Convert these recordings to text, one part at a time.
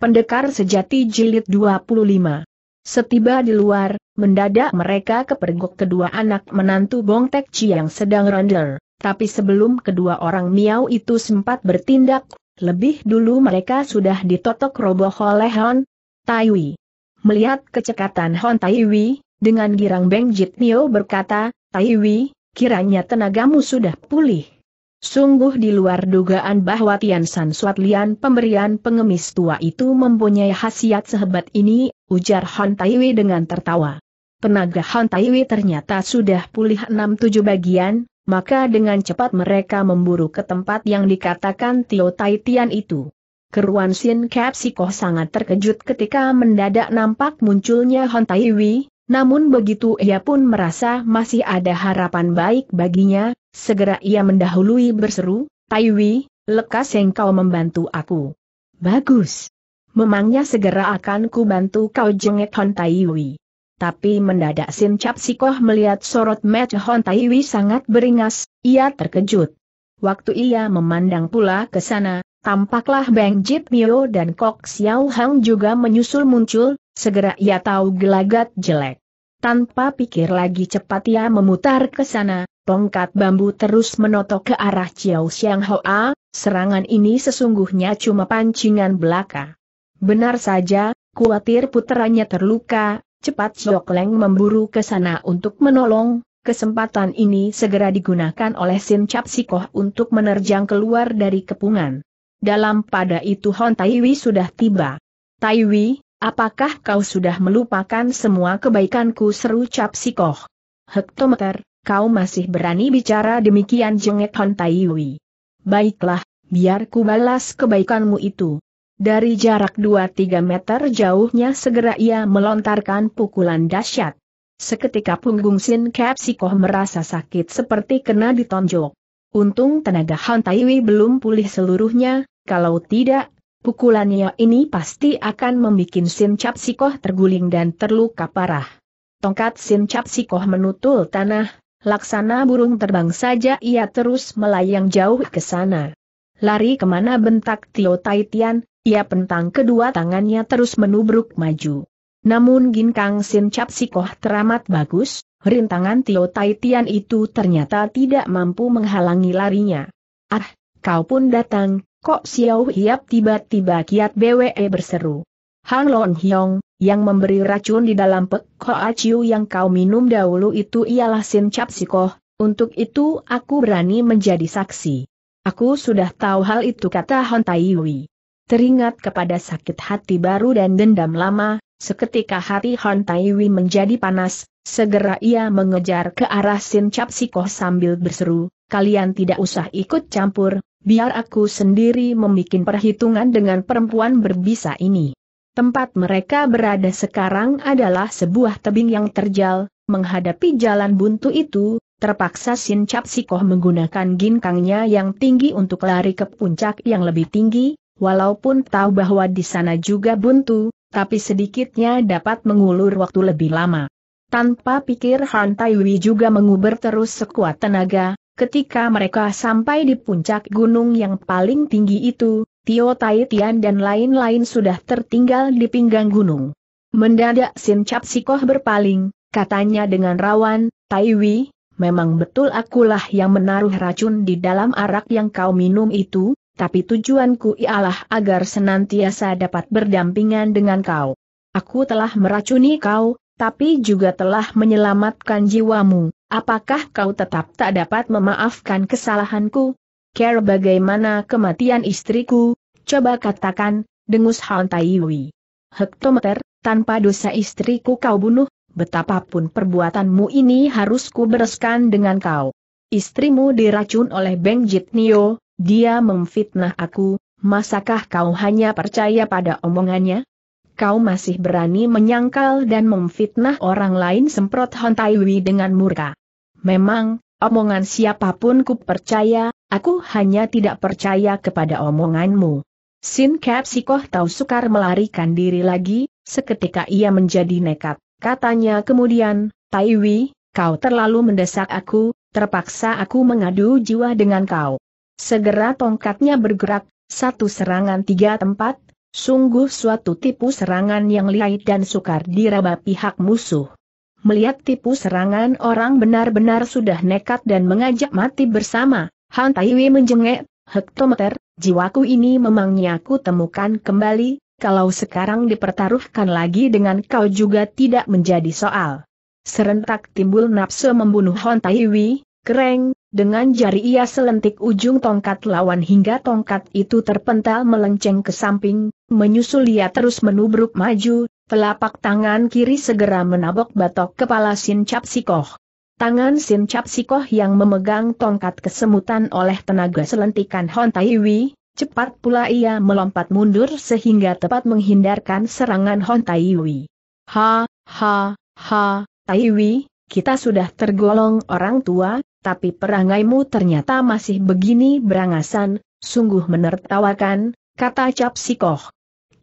Pendekar Sejati Jilid 25 Setiba di luar, mendadak mereka kepergok kedua anak menantu Bong Tek Chi yang sedang render, tapi sebelum kedua orang Miao itu sempat bertindak, lebih dulu mereka sudah ditotok roboh oleh Hon Taiwi. Melihat kecekatan Hon Taiwi, dengan girang Beng Jit Nio berkata, Taiwi, kiranya tenagamu sudah pulih. Sungguh di luar dugaan bahwa Tian San Suat Lian pemberian pengemis tua itu mempunyai khasiat sehebat ini, ujar Han Taiwi dengan tertawa. Tenaga Han Taiwi ternyata sudah pulih enam tujuh bagian, maka dengan cepat mereka memburu ke tempat yang dikatakan Tio Tai Tian itu. Keruan Sin koh sangat terkejut ketika mendadak nampak munculnya Han Taiwi, namun begitu ia pun merasa masih ada harapan baik baginya, Segera ia mendahului berseru, Taiwi, lekas engkau membantu aku. Bagus. Memangnya segera akan ku bantu kau jengek Hon Taiwi. Tapi mendadak Sim Cap Sikoh melihat sorot mata Hon Taiwi sangat beringas, ia terkejut. Waktu ia memandang pula ke sana, tampaklah Bang Jit Mio dan Kok Xiao Hang juga menyusul muncul, segera ia tahu gelagat jelek. Tanpa pikir lagi cepat ia memutar ke sana, Tongkat bambu terus menotok ke arah Chiao Xiang Hoa, serangan ini sesungguhnya cuma pancingan belaka. Benar saja, khawatir puteranya terluka, cepat Siok Leng memburu ke sana untuk menolong, kesempatan ini segera digunakan oleh Sin Cap Sikoh untuk menerjang keluar dari kepungan. Dalam pada itu Hon Taiwi sudah tiba. Taiwi, apakah kau sudah melupakan semua kebaikanku seru Cap Sikoh? Hektometer, kau masih berani bicara demikian jengek Hon Taiwi. Baiklah, biar ku balas kebaikanmu itu. Dari jarak 2-3 meter jauhnya segera ia melontarkan pukulan dahsyat. Seketika punggung Sin Kap Sikoh merasa sakit seperti kena ditonjok. Untung tenaga Han Taiwi belum pulih seluruhnya, kalau tidak, pukulannya ini pasti akan membuat Sin Cap Sikoh terguling dan terluka parah. Tongkat Sin Cap Sikoh menutul tanah, Laksana burung terbang saja ia terus melayang jauh ke sana. Lari kemana bentak Tio Taitian, ia pentang kedua tangannya terus menubruk maju. Namun Ginkang Sin Cap Koh teramat bagus, rintangan Tio Taitian itu ternyata tidak mampu menghalangi larinya. Ah, kau pun datang, kok Xiao Hiap tiba-tiba kiat BWE berseru. Han Long Hyong, yang memberi racun di dalam pek Hoa Chiu yang kau minum dahulu itu ialah Sin Cap Sikoh, untuk itu aku berani menjadi saksi. Aku sudah tahu hal itu kata Hon Tai Yui. Teringat kepada sakit hati baru dan dendam lama, seketika hati Hon Tai Yui menjadi panas, segera ia mengejar ke arah Sin Cap Sikoh sambil berseru, kalian tidak usah ikut campur, biar aku sendiri membuat perhitungan dengan perempuan berbisa ini. Tempat mereka berada sekarang adalah sebuah tebing yang terjal, menghadapi jalan buntu itu, terpaksa Sin Cap Sikoh menggunakan ginkangnya yang tinggi untuk lari ke puncak yang lebih tinggi, walaupun tahu bahwa di sana juga buntu, tapi sedikitnya dapat mengulur waktu lebih lama. Tanpa pikir Han Taiwi juga menguber terus sekuat tenaga, ketika mereka sampai di puncak gunung yang paling tinggi itu, Tio Tai Tian dan lain-lain sudah tertinggal di pinggang gunung. Mendadak Sin Cap Sikoh berpaling, katanya dengan rawan, Tai Wi, memang betul akulah yang menaruh racun di dalam arak yang kau minum itu, tapi tujuanku ialah agar senantiasa dapat berdampingan dengan kau. Aku telah meracuni kau, tapi juga telah menyelamatkan jiwamu, apakah kau tetap tak dapat memaafkan kesalahanku? Care bagaimana kematian istriku, Coba katakan, dengus Han Taiwi. Hektometer, tanpa dosa istriku kau bunuh, betapapun perbuatanmu ini harus ku dengan kau. Istrimu diracun oleh Beng Nio, dia memfitnah aku, masakah kau hanya percaya pada omongannya? Kau masih berani menyangkal dan memfitnah orang lain semprot Han Taiwi dengan murka. Memang, omongan siapapun ku percaya, aku hanya tidak percaya kepada omonganmu. Sin Kapsikoh tahu sukar melarikan diri lagi, seketika ia menjadi nekat. Katanya kemudian, Tai Taiwi, kau terlalu mendesak aku, terpaksa aku mengadu jiwa dengan kau. Segera tongkatnya bergerak, satu serangan tiga tempat, sungguh suatu tipu serangan yang lihai dan sukar diraba pihak musuh. Melihat tipu serangan orang benar-benar sudah nekat dan mengajak mati bersama, Han Taiwi menjengek, hektometer, jiwaku ini memangnya aku temukan kembali, kalau sekarang dipertaruhkan lagi dengan kau juga tidak menjadi soal. Serentak timbul nafsu membunuh Hon Wei, kereng, dengan jari ia selentik ujung tongkat lawan hingga tongkat itu terpental melenceng ke samping, menyusul ia terus menubruk maju, telapak tangan kiri segera menabok batok kepala Sin Chapsikoh. Tangan Sin Cap Sikoh yang memegang tongkat kesemutan oleh tenaga selentikan Hon Tai Wi, cepat pula ia melompat mundur sehingga tepat menghindarkan serangan Hon Tai Wi. Ha, ha, ha, Tai Wi, kita sudah tergolong orang tua, tapi perangaimu ternyata masih begini berangasan, sungguh menertawakan, kata Cap Sikoh.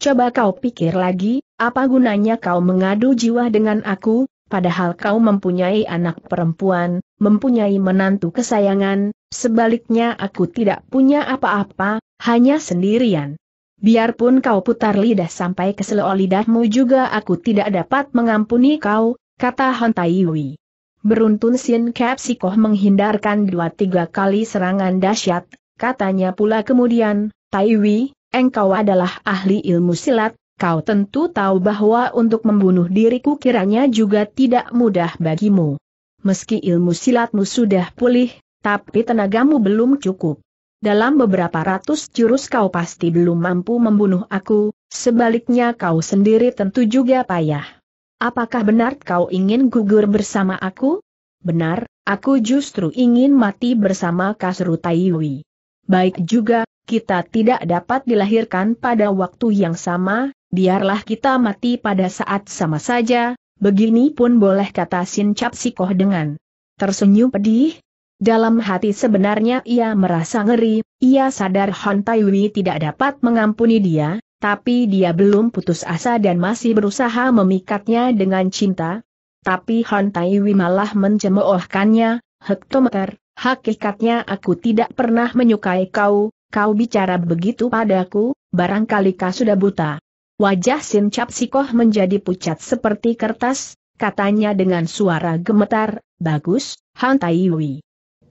Coba kau pikir lagi, apa gunanya kau mengadu jiwa dengan aku, Padahal kau mempunyai anak perempuan, mempunyai menantu kesayangan, sebaliknya aku tidak punya apa-apa, hanya sendirian. Biarpun kau putar lidah sampai ke selo lidahmu juga aku tidak dapat mengampuni kau, kata Han Taiwi. Beruntun Sin Kapsikoh menghindarkan dua tiga kali serangan dahsyat, katanya pula kemudian, Taiwi, engkau adalah ahli ilmu silat, Kau tentu tahu bahwa untuk membunuh diriku kiranya juga tidak mudah bagimu. Meski ilmu silatmu sudah pulih, tapi tenagamu belum cukup. Dalam beberapa ratus jurus kau pasti belum mampu membunuh aku, sebaliknya kau sendiri tentu juga payah. Apakah benar kau ingin gugur bersama aku? Benar, aku justru ingin mati bersama Kasru Taiwi. Baik juga, kita tidak dapat dilahirkan pada waktu yang sama, biarlah kita mati pada saat sama saja, begini pun boleh kata Sin Cap Sikoh dengan tersenyum pedih. Dalam hati sebenarnya ia merasa ngeri, ia sadar Han Taiwi tidak dapat mengampuni dia, tapi dia belum putus asa dan masih berusaha memikatnya dengan cinta. Tapi Han Taiwi malah mencemoohkannya, hektometer, hakikatnya aku tidak pernah menyukai kau, kau bicara begitu padaku, barangkali kau sudah buta. Wajah Sin Cap Sikoh menjadi pucat seperti kertas, katanya dengan suara gemetar, Bagus, Han Tai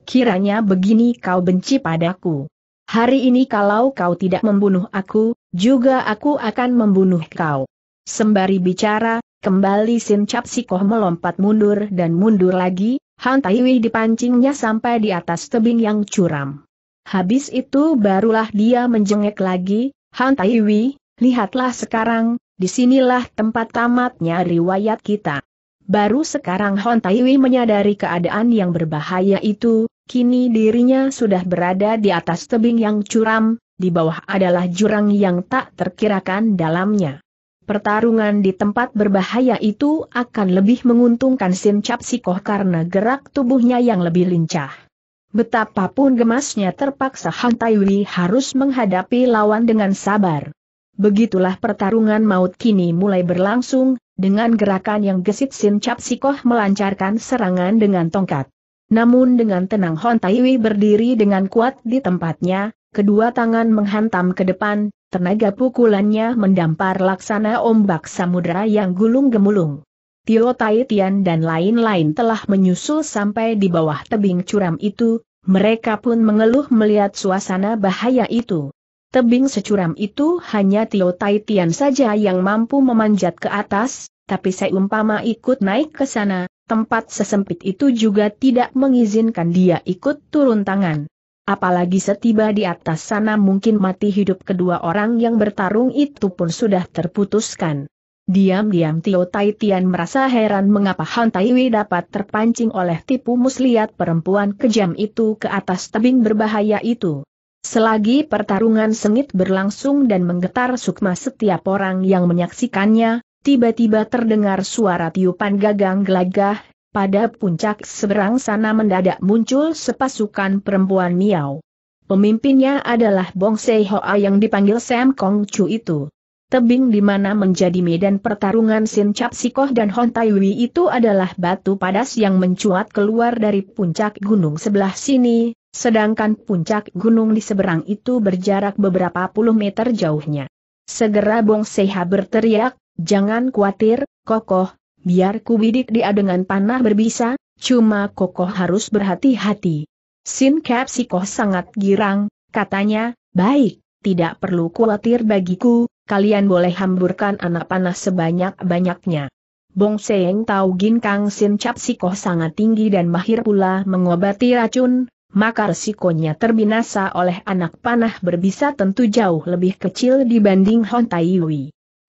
Kiranya begini kau benci padaku. Hari ini kalau kau tidak membunuh aku, juga aku akan membunuh kau. Sembari bicara, kembali Sin Cap Sikoh melompat mundur dan mundur lagi, Han Taiwi dipancingnya sampai di atas tebing yang curam. Habis itu barulah dia menjengek lagi, Han Taiwi, Lihatlah sekarang, disinilah tempat tamatnya riwayat kita. Baru sekarang Hon Taiwi menyadari keadaan yang berbahaya itu, kini dirinya sudah berada di atas tebing yang curam, di bawah adalah jurang yang tak terkirakan dalamnya. Pertarungan di tempat berbahaya itu akan lebih menguntungkan Shin Cap Sikoh karena gerak tubuhnya yang lebih lincah. Betapapun gemasnya terpaksa Han Taiwi harus menghadapi lawan dengan sabar. Begitulah pertarungan maut kini mulai berlangsung, dengan gerakan yang gesit Sin Cap Sikoh melancarkan serangan dengan tongkat. Namun dengan tenang Hon Taiwi berdiri dengan kuat di tempatnya, kedua tangan menghantam ke depan, tenaga pukulannya mendampar laksana ombak samudera yang gulung gemulung. Tio Tai Tian dan lain-lain telah menyusul sampai di bawah tebing curam itu, mereka pun mengeluh melihat suasana bahaya itu. Tebing securam itu hanya Tio Tai Tian saja yang mampu memanjat ke atas, tapi seumpama ikut naik ke sana, tempat sesempit itu juga tidak mengizinkan dia ikut turun tangan. Apalagi setiba di atas sana mungkin mati hidup kedua orang yang bertarung itu pun sudah terputuskan. Diam-diam Tio Tai Tian merasa heran mengapa Han Taiwi dapat terpancing oleh tipu muslihat perempuan kejam itu ke atas tebing berbahaya itu. Selagi pertarungan sengit berlangsung dan menggetar sukma setiap orang yang menyaksikannya, tiba-tiba terdengar suara tiupan gagang gelagah, pada puncak seberang sana mendadak muncul sepasukan perempuan Miao. Pemimpinnya adalah Bong Sei Hoa yang dipanggil Sam Kong Chu itu. Tebing di mana menjadi medan pertarungan Sin Chap Sikoh dan Hon Tai Wei itu adalah batu padas yang mencuat keluar dari puncak gunung sebelah sini, Sedangkan puncak gunung di seberang itu berjarak beberapa puluh meter jauhnya. Segera Bong Seha berteriak, jangan khawatir, kokoh, biar bidik dia dengan panah berbisa, cuma kokoh harus berhati-hati. Sin si Koh sangat girang, katanya, baik, tidak perlu khawatir bagiku, kalian boleh hamburkan anak panah sebanyak-banyaknya. Bong Seeng tahu Gin Kang Sin Cap Sikoh sangat tinggi dan mahir pula mengobati racun, maka resikonya terbinasa oleh anak panah berbisa tentu jauh lebih kecil dibanding Hon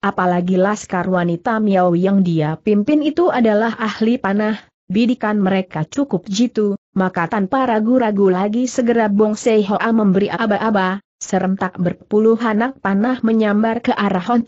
Apalagi laskar wanita Miao yang dia pimpin itu adalah ahli panah, bidikan mereka cukup jitu, maka tanpa ragu-ragu lagi segera Bong Sei Hoa memberi aba-aba, serentak berpuluh anak panah menyambar ke arah Hon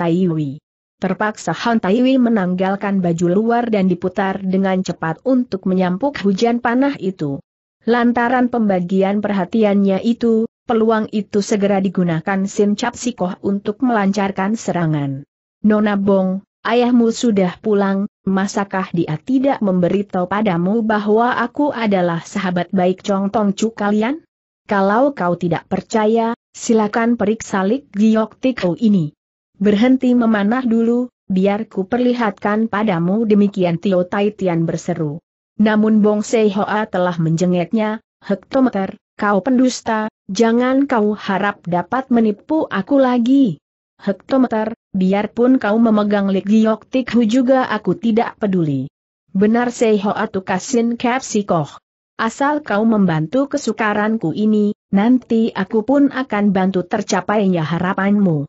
Terpaksa Han Taiwi menanggalkan baju luar dan diputar dengan cepat untuk menyampuk hujan panah itu. Lantaran pembagian perhatiannya itu, peluang itu segera digunakan Sin Cap Sikoh untuk melancarkan serangan. Nona Bong, ayahmu sudah pulang, masakah dia tidak memberitahu padamu bahwa aku adalah sahabat baik Chong Tong Chu kalian? Kalau kau tidak percaya, silakan periksa Lik Giok Tiko ini. Berhenti memanah dulu, biar ku perlihatkan padamu demikian Tio Tai Tian berseru. Namun Bong Sei Hoa telah menjengeknya, Hektometer, kau pendusta, jangan kau harap dapat menipu aku lagi. Hektometer, biarpun kau memegang Ligiok Tikhu juga aku tidak peduli. Benar Sei Sehoa Tukasin Kapsikoh. Asal kau membantu kesukaranku ini, nanti aku pun akan bantu tercapainya harapanmu.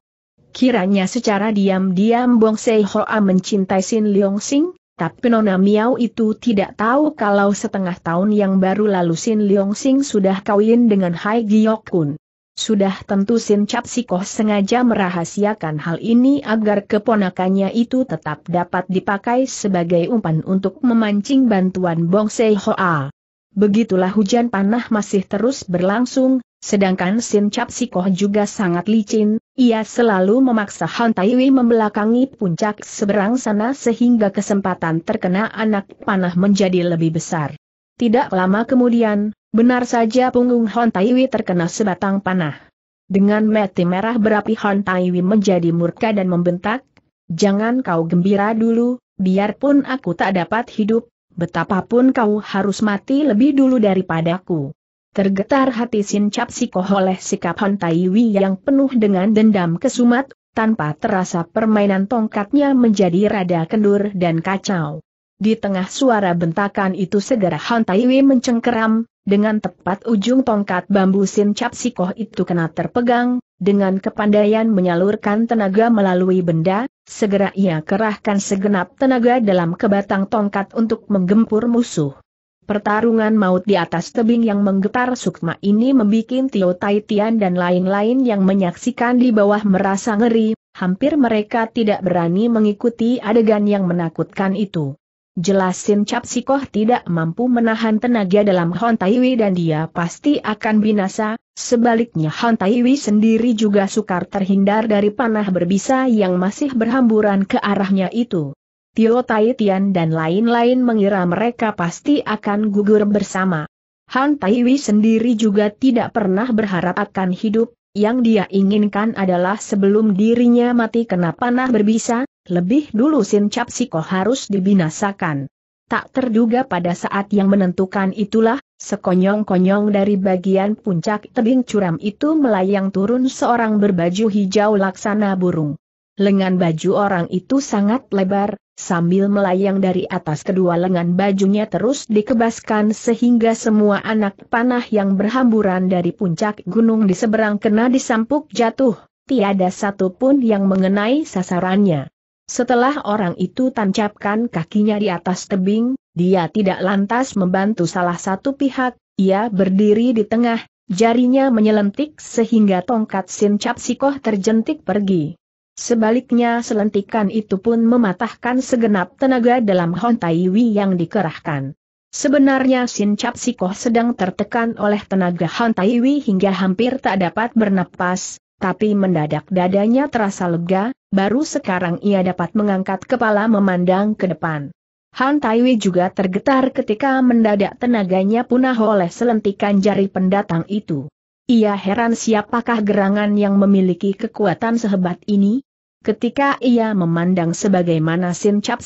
Kiranya secara diam-diam Bong Sei Hoa mencintai Sin Leong Sing, tapi Nona Miao itu tidak tahu kalau setengah tahun yang baru lalu Sin Leong Sing sudah kawin dengan Hai Giok Kun. Sudah tentu Sin Chap Sikoh sengaja merahasiakan hal ini agar keponakannya itu tetap dapat dipakai sebagai umpan untuk memancing bantuan Bong Sei Hoa. Begitulah hujan panah masih terus berlangsung, sedangkan Sin Chap Sikoh juga sangat licin, ia selalu memaksa Han Taiwi membelakangi puncak seberang sana sehingga kesempatan terkena anak panah menjadi lebih besar. Tidak lama kemudian, benar saja punggung Han Taiwi terkena sebatang panah. Dengan mati merah berapi Han Taiwi menjadi murka dan membentak, Jangan kau gembira dulu, biarpun aku tak dapat hidup, betapapun kau harus mati lebih dulu daripadaku. Tergetar hati Sin Cap oleh sikap Hon Wi yang penuh dengan dendam kesumat, tanpa terasa permainan tongkatnya menjadi rada kendur dan kacau. Di tengah suara bentakan itu segera Hon Wi mencengkeram, dengan tepat ujung tongkat bambu Sin Cap itu kena terpegang, dengan kepandaian menyalurkan tenaga melalui benda, segera ia kerahkan segenap tenaga dalam kebatang tongkat untuk menggempur musuh. Pertarungan maut di atas tebing yang menggetar sukma ini membuat Tio Tai dan lain-lain yang menyaksikan di bawah merasa ngeri, hampir mereka tidak berani mengikuti adegan yang menakutkan itu. Jelasin Cap Sikoh tidak mampu menahan tenaga dalam Hon Taiwi dan dia pasti akan binasa, sebaliknya Hon Taiwi sendiri juga sukar terhindar dari panah berbisa yang masih berhamburan ke arahnya itu. Tio Tai Tian dan lain-lain mengira mereka pasti akan gugur bersama. Han Taiwi sendiri juga tidak pernah berharap akan hidup, yang dia inginkan adalah sebelum dirinya mati kena panah berbisa, lebih dulu Sin Cap Siko harus dibinasakan. Tak terduga pada saat yang menentukan itulah, sekonyong-konyong dari bagian puncak tebing curam itu melayang turun seorang berbaju hijau laksana burung. Lengan baju orang itu sangat lebar, sambil melayang dari atas kedua lengan bajunya terus dikebaskan sehingga semua anak panah yang berhamburan dari puncak gunung di seberang kena disampuk jatuh, tiada satupun yang mengenai sasarannya. Setelah orang itu tancapkan kakinya di atas tebing, dia tidak lantas membantu salah satu pihak, ia berdiri di tengah, jarinya menyelentik sehingga tongkat sincap sikoh terjentik pergi. Sebaliknya selentikan itu pun mematahkan segenap tenaga dalam Hon Wi yang dikerahkan. Sebenarnya Sin Cap Sikoh sedang tertekan oleh tenaga Hon Wi hingga hampir tak dapat bernapas, tapi mendadak dadanya terasa lega, baru sekarang ia dapat mengangkat kepala memandang ke depan. Han Taiwi juga tergetar ketika mendadak tenaganya punah oleh selentikan jari pendatang itu. Ia heran siapakah gerangan yang memiliki kekuatan sehebat ini? Ketika ia memandang sebagaimana Sin Cap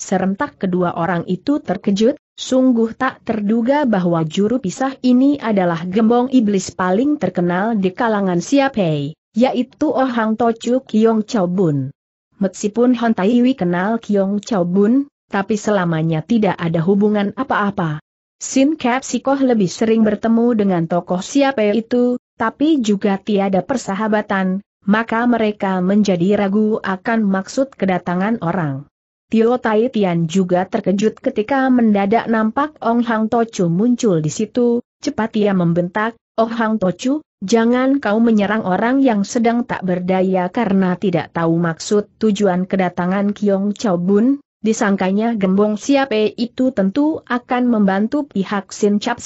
serentak kedua orang itu terkejut, sungguh tak terduga bahwa juru pisah ini adalah gembong iblis paling terkenal di kalangan Siapei, yaitu Oh Hang Tocu Kiong Chau Bun. Meskipun Hon Taiwi kenal Kiong Chau Bun, tapi selamanya tidak ada hubungan apa-apa. Sin Kapsikoh lebih sering bertemu dengan tokoh siapa itu, tapi juga tiada persahabatan, maka mereka menjadi ragu akan maksud kedatangan orang. Tio Tai Tian juga terkejut ketika mendadak nampak Ong Hang Tochu muncul di situ, cepat ia membentak, Oh Hang Tochu, jangan kau menyerang orang yang sedang tak berdaya karena tidak tahu maksud tujuan kedatangan Kiong Chao Bun, disangkanya gembong siapa itu tentu akan membantu pihak Sin Cap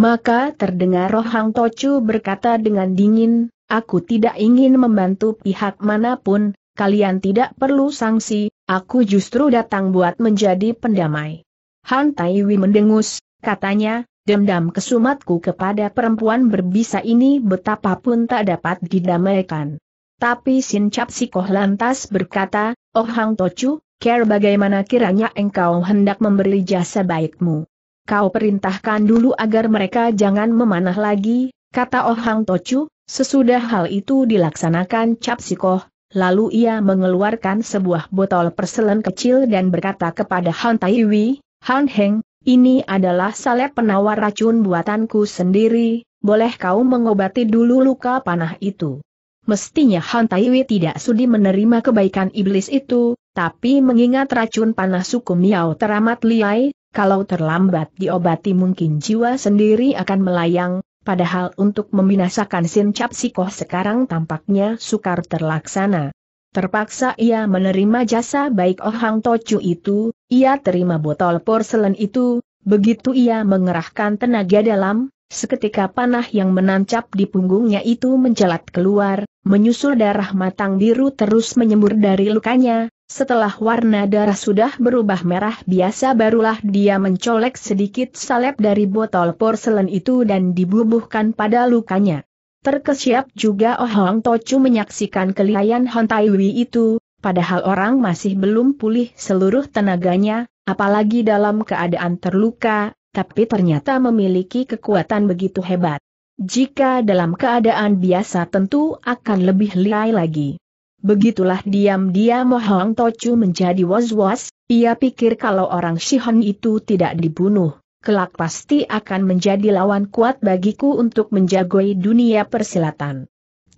Maka terdengar Rohang Tochu berkata dengan dingin, aku tidak ingin membantu pihak manapun, kalian tidak perlu sanksi, aku justru datang buat menjadi pendamai. Han Taiwi mendengus, katanya, dendam kesumatku kepada perempuan berbisa ini betapapun tak dapat didamaikan. Tapi Sin Cap lantas berkata, Oh Hang Tocu, Care bagaimana kiranya engkau hendak memberi jasa baikmu. Kau perintahkan dulu agar mereka jangan memanah lagi, kata Ohang Tochu, sesudah hal itu dilaksanakan Cap lalu ia mengeluarkan sebuah botol perselen kecil dan berkata kepada Han Taiwi, Han Heng, ini adalah salep penawar racun buatanku sendiri, boleh kau mengobati dulu luka panah itu. Mestinya Han Taiwi tidak sudi menerima kebaikan iblis itu, tapi mengingat racun panas suku Miao teramat liai, kalau terlambat diobati mungkin jiwa sendiri akan melayang, padahal untuk membinasakan Sin Cap Sikoh sekarang tampaknya sukar terlaksana. Terpaksa ia menerima jasa baik Ohang Hang Tocu itu, ia terima botol porselen itu, begitu ia mengerahkan tenaga dalam, Seketika panah yang menancap di punggungnya itu menjelat keluar, menyusul darah matang biru terus menyembur dari lukanya, setelah warna darah sudah berubah merah biasa barulah dia mencolek sedikit salep dari botol porselen itu dan dibubuhkan pada lukanya. Terkesiap juga Oh Hong Tochu menyaksikan kelihayan Hon itu, padahal orang masih belum pulih seluruh tenaganya, apalagi dalam keadaan terluka, tapi ternyata memiliki kekuatan begitu hebat. Jika dalam keadaan biasa tentu akan lebih liai lagi. Begitulah diam-diam Mohong Tochu menjadi was-was, ia pikir kalau orang Shihon itu tidak dibunuh, kelak pasti akan menjadi lawan kuat bagiku untuk menjagoi dunia persilatan.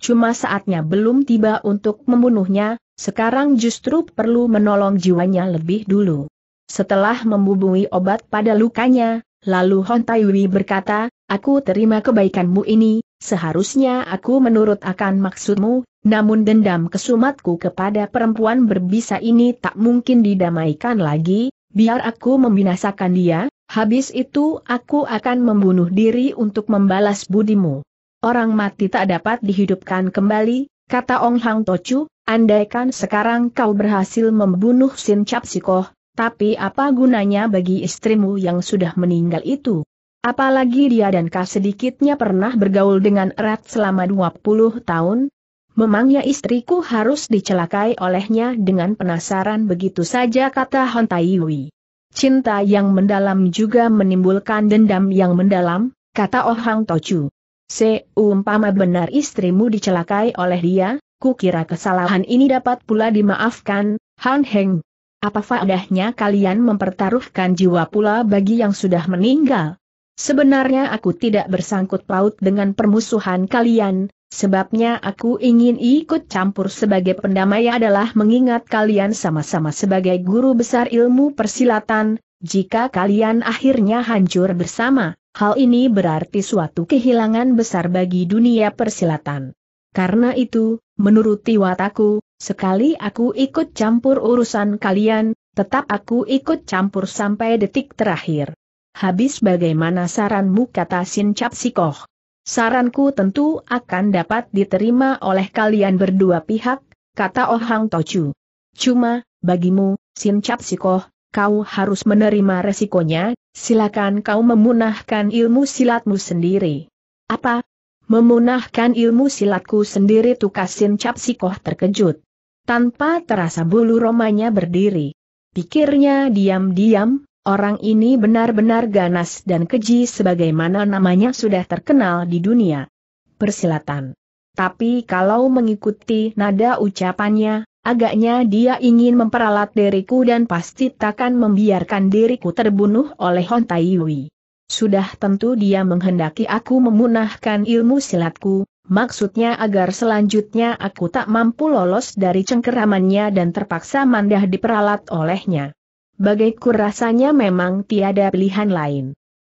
Cuma saatnya belum tiba untuk membunuhnya, sekarang justru perlu menolong jiwanya lebih dulu. Setelah membubui obat pada lukanya, lalu Hon Taiwi berkata, Aku terima kebaikanmu ini, seharusnya aku menurut akan maksudmu, namun dendam kesumatku kepada perempuan berbisa ini tak mungkin didamaikan lagi, biar aku membinasakan dia, habis itu aku akan membunuh diri untuk membalas budimu. Orang mati tak dapat dihidupkan kembali, kata Ong Hang Tochu, andaikan sekarang kau berhasil membunuh Sin Capsikoh. Tapi apa gunanya bagi istrimu yang sudah meninggal itu? Apalagi dia dan Kak sedikitnya pernah bergaul dengan erat selama 20 tahun? Memangnya istriku harus dicelakai olehnya dengan penasaran begitu saja kata Hon Taiwi. Cinta yang mendalam juga menimbulkan dendam yang mendalam, kata Oh Hang Tochu. Seumpama benar istrimu dicelakai oleh dia, kukira kesalahan ini dapat pula dimaafkan, Han Heng. Apa faedahnya kalian mempertaruhkan jiwa pula bagi yang sudah meninggal? Sebenarnya aku tidak bersangkut paut dengan permusuhan kalian, sebabnya aku ingin ikut campur sebagai pendamai adalah mengingat kalian sama-sama sebagai guru besar ilmu persilatan, jika kalian akhirnya hancur bersama, hal ini berarti suatu kehilangan besar bagi dunia persilatan. Karena itu, menuruti wataku, Sekali aku ikut campur urusan kalian, tetap aku ikut campur sampai detik terakhir. Habis bagaimana saranmu kata Sin Cap Sikoh? Saranku tentu akan dapat diterima oleh kalian berdua pihak, kata Ohang Tochu. Cuma, bagimu, Sin Cap Sikoh, kau harus menerima resikonya, silakan kau memunahkan ilmu silatmu sendiri. Apa? Memunahkan ilmu silatku sendiri tukasin Cap Sikoh terkejut. Tanpa terasa bulu romanya berdiri. Pikirnya diam-diam, orang ini benar-benar ganas dan keji sebagaimana namanya sudah terkenal di dunia persilatan. Tapi kalau mengikuti nada ucapannya, agaknya dia ingin memperalat diriku dan pasti takkan membiarkan diriku terbunuh oleh Hontaiwi. Sudah tentu dia menghendaki aku memunahkan ilmu silatku, Maksudnya agar selanjutnya aku tak mampu lolos dari cengkeramannya dan terpaksa mandah diperalat olehnya. Bagaiku rasanya memang tiada pilihan lain.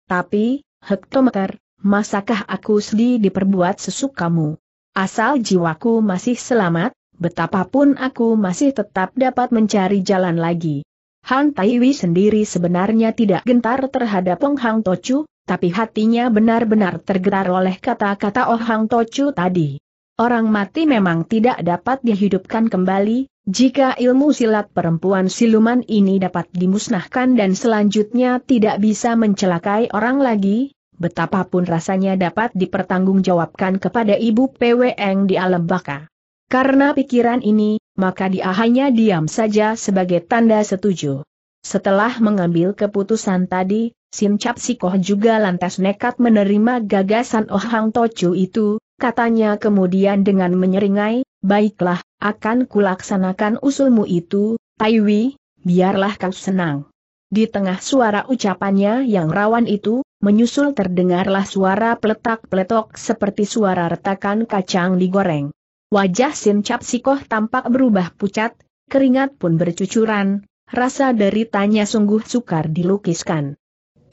Tapi, hektometer, masakah aku sedih diperbuat sesukamu? Asal jiwaku masih selamat, betapapun aku masih tetap dapat mencari jalan lagi. Han Taiwi sendiri sebenarnya tidak gentar terhadap Penghang Hang Tochu, tapi hatinya benar-benar tergetar oleh kata-kata Oh Hang Tochu tadi. Orang mati memang tidak dapat dihidupkan kembali, jika ilmu silat perempuan siluman ini dapat dimusnahkan dan selanjutnya tidak bisa mencelakai orang lagi, betapapun rasanya dapat dipertanggungjawabkan kepada ibu PWN di alam baka. Karena pikiran ini, maka dia hanya diam saja sebagai tanda setuju. Setelah mengambil keputusan tadi, Sim Chap Sikoh juga lantas nekat menerima gagasan Oh Hang Tocu itu, katanya kemudian dengan menyeringai, baiklah, akan kulaksanakan usulmu itu, Taiwi, biarlah kau senang. Di tengah suara ucapannya yang rawan itu, menyusul terdengarlah suara peletak-peletok seperti suara retakan kacang digoreng. Wajah Sim Chap Sikoh tampak berubah pucat, keringat pun bercucuran, rasa deritanya sungguh sukar dilukiskan.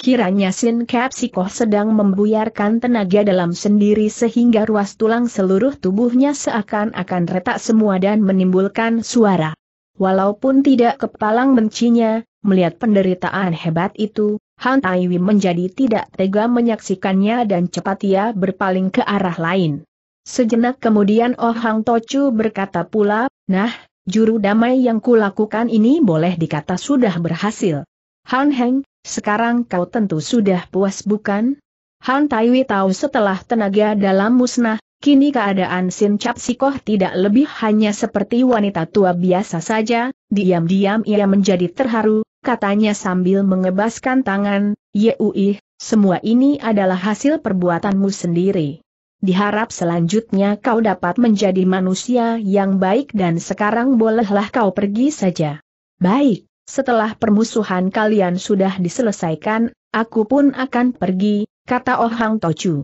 Kiranya Sin koh sedang membuyarkan tenaga dalam sendiri sehingga ruas tulang seluruh tubuhnya seakan-akan retak semua dan menimbulkan suara. Walaupun tidak kepalang bencinya, melihat penderitaan hebat itu, Han Taiwi menjadi tidak tega menyaksikannya dan cepat ia berpaling ke arah lain. Sejenak kemudian Oh Hang Tochu berkata pula, Nah, juru damai yang kulakukan ini boleh dikata sudah berhasil. Han Heng, sekarang kau tentu sudah puas bukan? Han Taiwi tahu setelah tenaga dalam musnah, kini keadaan Sin Cap Sikoh tidak lebih hanya seperti wanita tua biasa saja, diam-diam ia menjadi terharu, katanya sambil mengebaskan tangan, Yeui, semua ini adalah hasil perbuatanmu sendiri. Diharap selanjutnya kau dapat menjadi manusia yang baik dan sekarang bolehlah kau pergi saja. Baik setelah permusuhan kalian sudah diselesaikan, aku pun akan pergi, kata Oh Hang Tochu.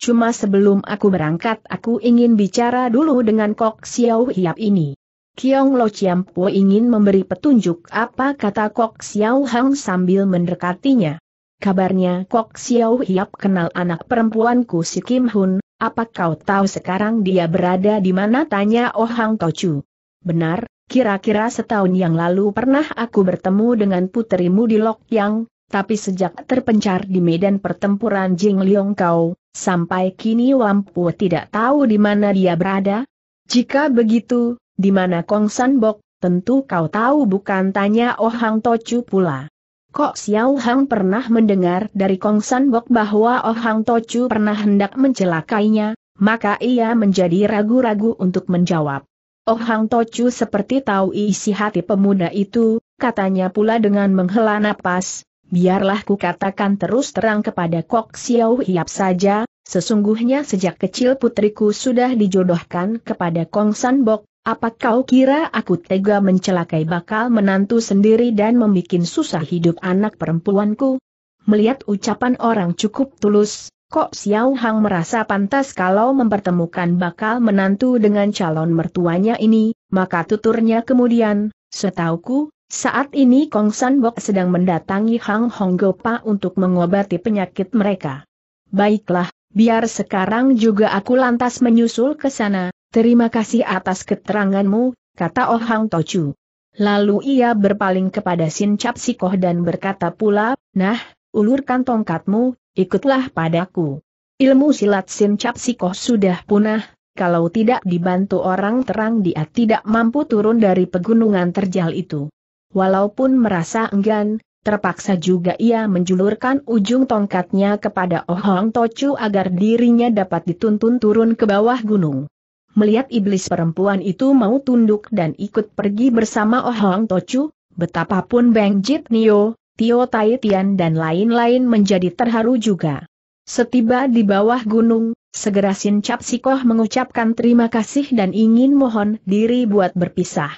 Cuma sebelum aku berangkat aku ingin bicara dulu dengan Kok Xiao Hiap ini. Kiong Lo Chiam Po ingin memberi petunjuk apa kata Kok Xiao Hang sambil mendekatinya. Kabarnya Kok Xiao Hiap kenal anak perempuanku si Kim Hun, apa kau tahu sekarang dia berada di mana tanya Oh Hang Tochu. Benar, Kira-kira setahun yang lalu pernah aku bertemu dengan puterimu di Yang, tapi sejak terpencar di medan pertempuran Jing Liong Kau, sampai kini Wampu tidak tahu di mana dia berada. Jika begitu, di mana Kong San Bok, tentu kau tahu bukan tanya Oh Hang Tochu pula. Kok Xiao Hang pernah mendengar dari Kong San Bok bahwa Oh Hang Tochu pernah hendak mencelakainya, maka ia menjadi ragu-ragu untuk menjawab. Oh Hang Tocu seperti tahu isi hati pemuda itu, katanya pula dengan menghela napas, biarlah ku katakan terus terang kepada Kok Xiao Hiap saja, sesungguhnya sejak kecil putriku sudah dijodohkan kepada Kong San Bok, apa kau kira aku tega mencelakai bakal menantu sendiri dan membuat susah hidup anak perempuanku? Melihat ucapan orang cukup tulus, Kok Xiao Hang merasa pantas kalau mempertemukan bakal menantu dengan calon mertuanya ini, maka tuturnya kemudian, setauku, saat ini Kong San Bok sedang mendatangi Hang Hong Gopa untuk mengobati penyakit mereka. Baiklah, biar sekarang juga aku lantas menyusul ke sana, terima kasih atas keteranganmu, kata Oh Hang Tochu. Lalu ia berpaling kepada Sin Cap dan berkata pula, nah, ulurkan tongkatmu, ikutlah padaku. Ilmu silat sin Cap sikoh sudah punah, kalau tidak dibantu orang terang dia tidak mampu turun dari pegunungan terjal itu. Walaupun merasa enggan, terpaksa juga ia menjulurkan ujung tongkatnya kepada Oh Hong Tochu agar dirinya dapat dituntun turun ke bawah gunung. Melihat iblis perempuan itu mau tunduk dan ikut pergi bersama Oh Hong Tochu, betapapun Beng Jit Nio, Tio Tai Tian dan lain-lain menjadi terharu juga. Setiba di bawah gunung, segera Sin Cap Sikoh mengucapkan terima kasih dan ingin mohon diri buat berpisah.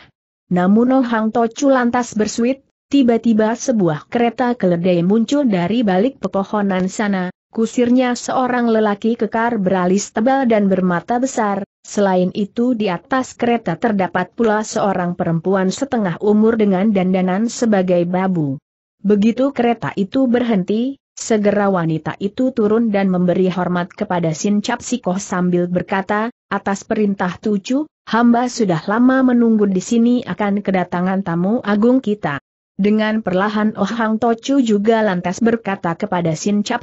Namun Oh Hang Tocu lantas bersuit, tiba-tiba sebuah kereta keledai muncul dari balik pepohonan sana, kusirnya seorang lelaki kekar beralis tebal dan bermata besar, selain itu di atas kereta terdapat pula seorang perempuan setengah umur dengan dandanan sebagai babu. Begitu kereta itu berhenti, segera wanita itu turun dan memberi hormat kepada Sin Cap sambil berkata, atas perintah tujuh, hamba sudah lama menunggu di sini akan kedatangan tamu agung kita. Dengan perlahan Oh Hang Tocu juga lantas berkata kepada Sin Cap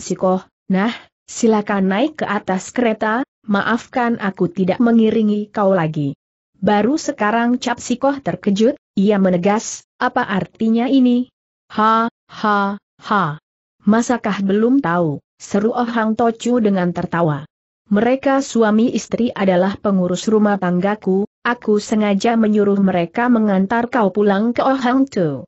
nah, silakan naik ke atas kereta, maafkan aku tidak mengiringi kau lagi. Baru sekarang Cap terkejut, ia menegas, apa artinya ini, Ha, ha, ha. Masakah belum tahu, seru Ohang Hang Tocu dengan tertawa. Mereka suami istri adalah pengurus rumah tanggaku, aku sengaja menyuruh mereka mengantar kau pulang ke Ohang Hang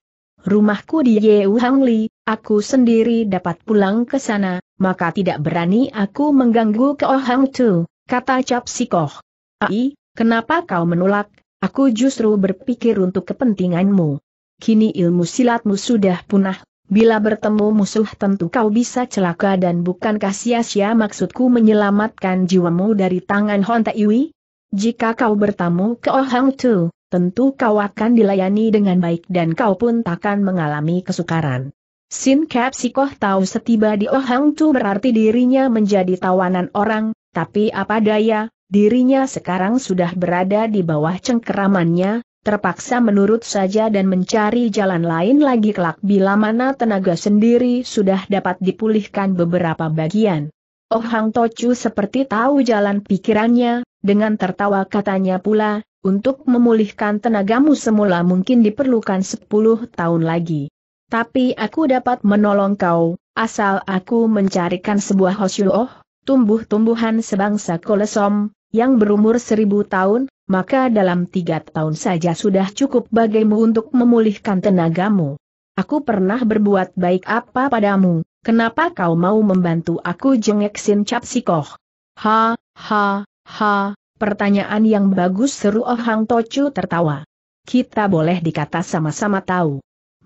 Rumahku di Yeu Hang Li, aku sendiri dapat pulang ke sana, maka tidak berani aku mengganggu ke Ohang Hang kata Cap Sikoh. Ai, kenapa kau menolak? Aku justru berpikir untuk kepentinganmu kini ilmu silatmu sudah punah, bila bertemu musuh tentu kau bisa celaka dan bukankah sia-sia maksudku menyelamatkan jiwamu dari tangan Hon Iwi? Jika kau bertemu ke Ohang Hang Tu, tentu kau akan dilayani dengan baik dan kau pun takkan mengalami kesukaran. Sin Cap Sikoh tahu setiba di Ohang Hang Tu berarti dirinya menjadi tawanan orang, tapi apa daya, dirinya sekarang sudah berada di bawah cengkeramannya, terpaksa menurut saja dan mencari jalan lain lagi kelak bila mana tenaga sendiri sudah dapat dipulihkan beberapa bagian. Oh Hang Tochu seperti tahu jalan pikirannya, dengan tertawa katanya pula, untuk memulihkan tenagamu semula mungkin diperlukan 10 tahun lagi. Tapi aku dapat menolong kau, asal aku mencarikan sebuah hosyuoh, tumbuh-tumbuhan sebangsa kolesom, yang berumur seribu tahun, maka dalam tiga tahun saja sudah cukup bagimu untuk memulihkan tenagamu. Aku pernah berbuat baik apa padamu, kenapa kau mau membantu aku jengek Sin Cap Ha, ha, ha, pertanyaan yang bagus seru Oh Hang Tocu tertawa. Kita boleh dikata sama-sama tahu.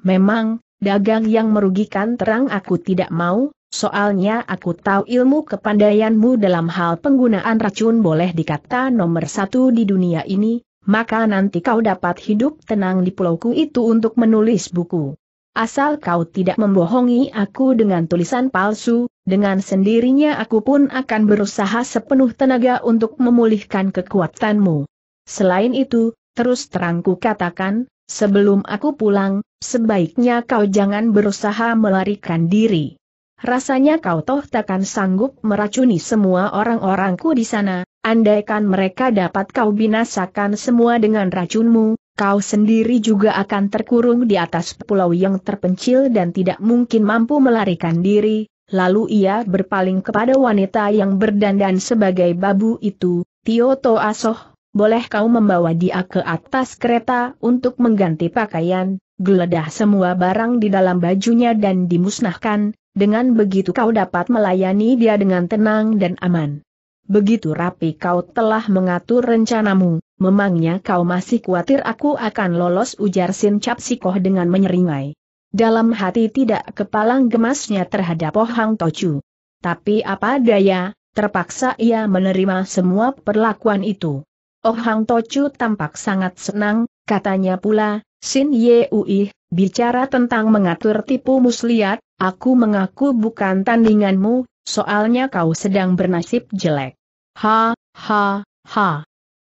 Memang, dagang yang merugikan terang aku tidak mau, Soalnya aku tahu ilmu kepandaianmu dalam hal penggunaan racun boleh dikata nomor satu di dunia ini, maka nanti kau dapat hidup tenang di pulauku itu untuk menulis buku. Asal kau tidak membohongi aku dengan tulisan palsu, dengan sendirinya aku pun akan berusaha sepenuh tenaga untuk memulihkan kekuatanmu. Selain itu, terus terangku katakan, sebelum aku pulang, sebaiknya kau jangan berusaha melarikan diri. Rasanya kau toh takkan sanggup meracuni semua orang-orangku di sana, andaikan mereka dapat kau binasakan semua dengan racunmu, kau sendiri juga akan terkurung di atas pulau yang terpencil dan tidak mungkin mampu melarikan diri. Lalu ia berpaling kepada wanita yang berdandan sebagai babu itu, Tio Asoh, boleh kau membawa dia ke atas kereta untuk mengganti pakaian, geledah semua barang di dalam bajunya dan dimusnahkan, dengan begitu kau dapat melayani dia dengan tenang dan aman. Begitu rapi kau telah mengatur rencanamu, memangnya kau masih khawatir aku akan lolos ujar Sin Cap Sikoh dengan menyeringai. Dalam hati tidak kepalang gemasnya terhadap Oh Hang Tochu. Tapi apa daya, terpaksa ia menerima semua perlakuan itu. Oh Hang Tochu tampak sangat senang, katanya pula, Sin Ye Uih, Bicara tentang mengatur tipu muslihat, aku mengaku bukan tandinganmu, soalnya kau sedang bernasib jelek. Ha, ha, ha.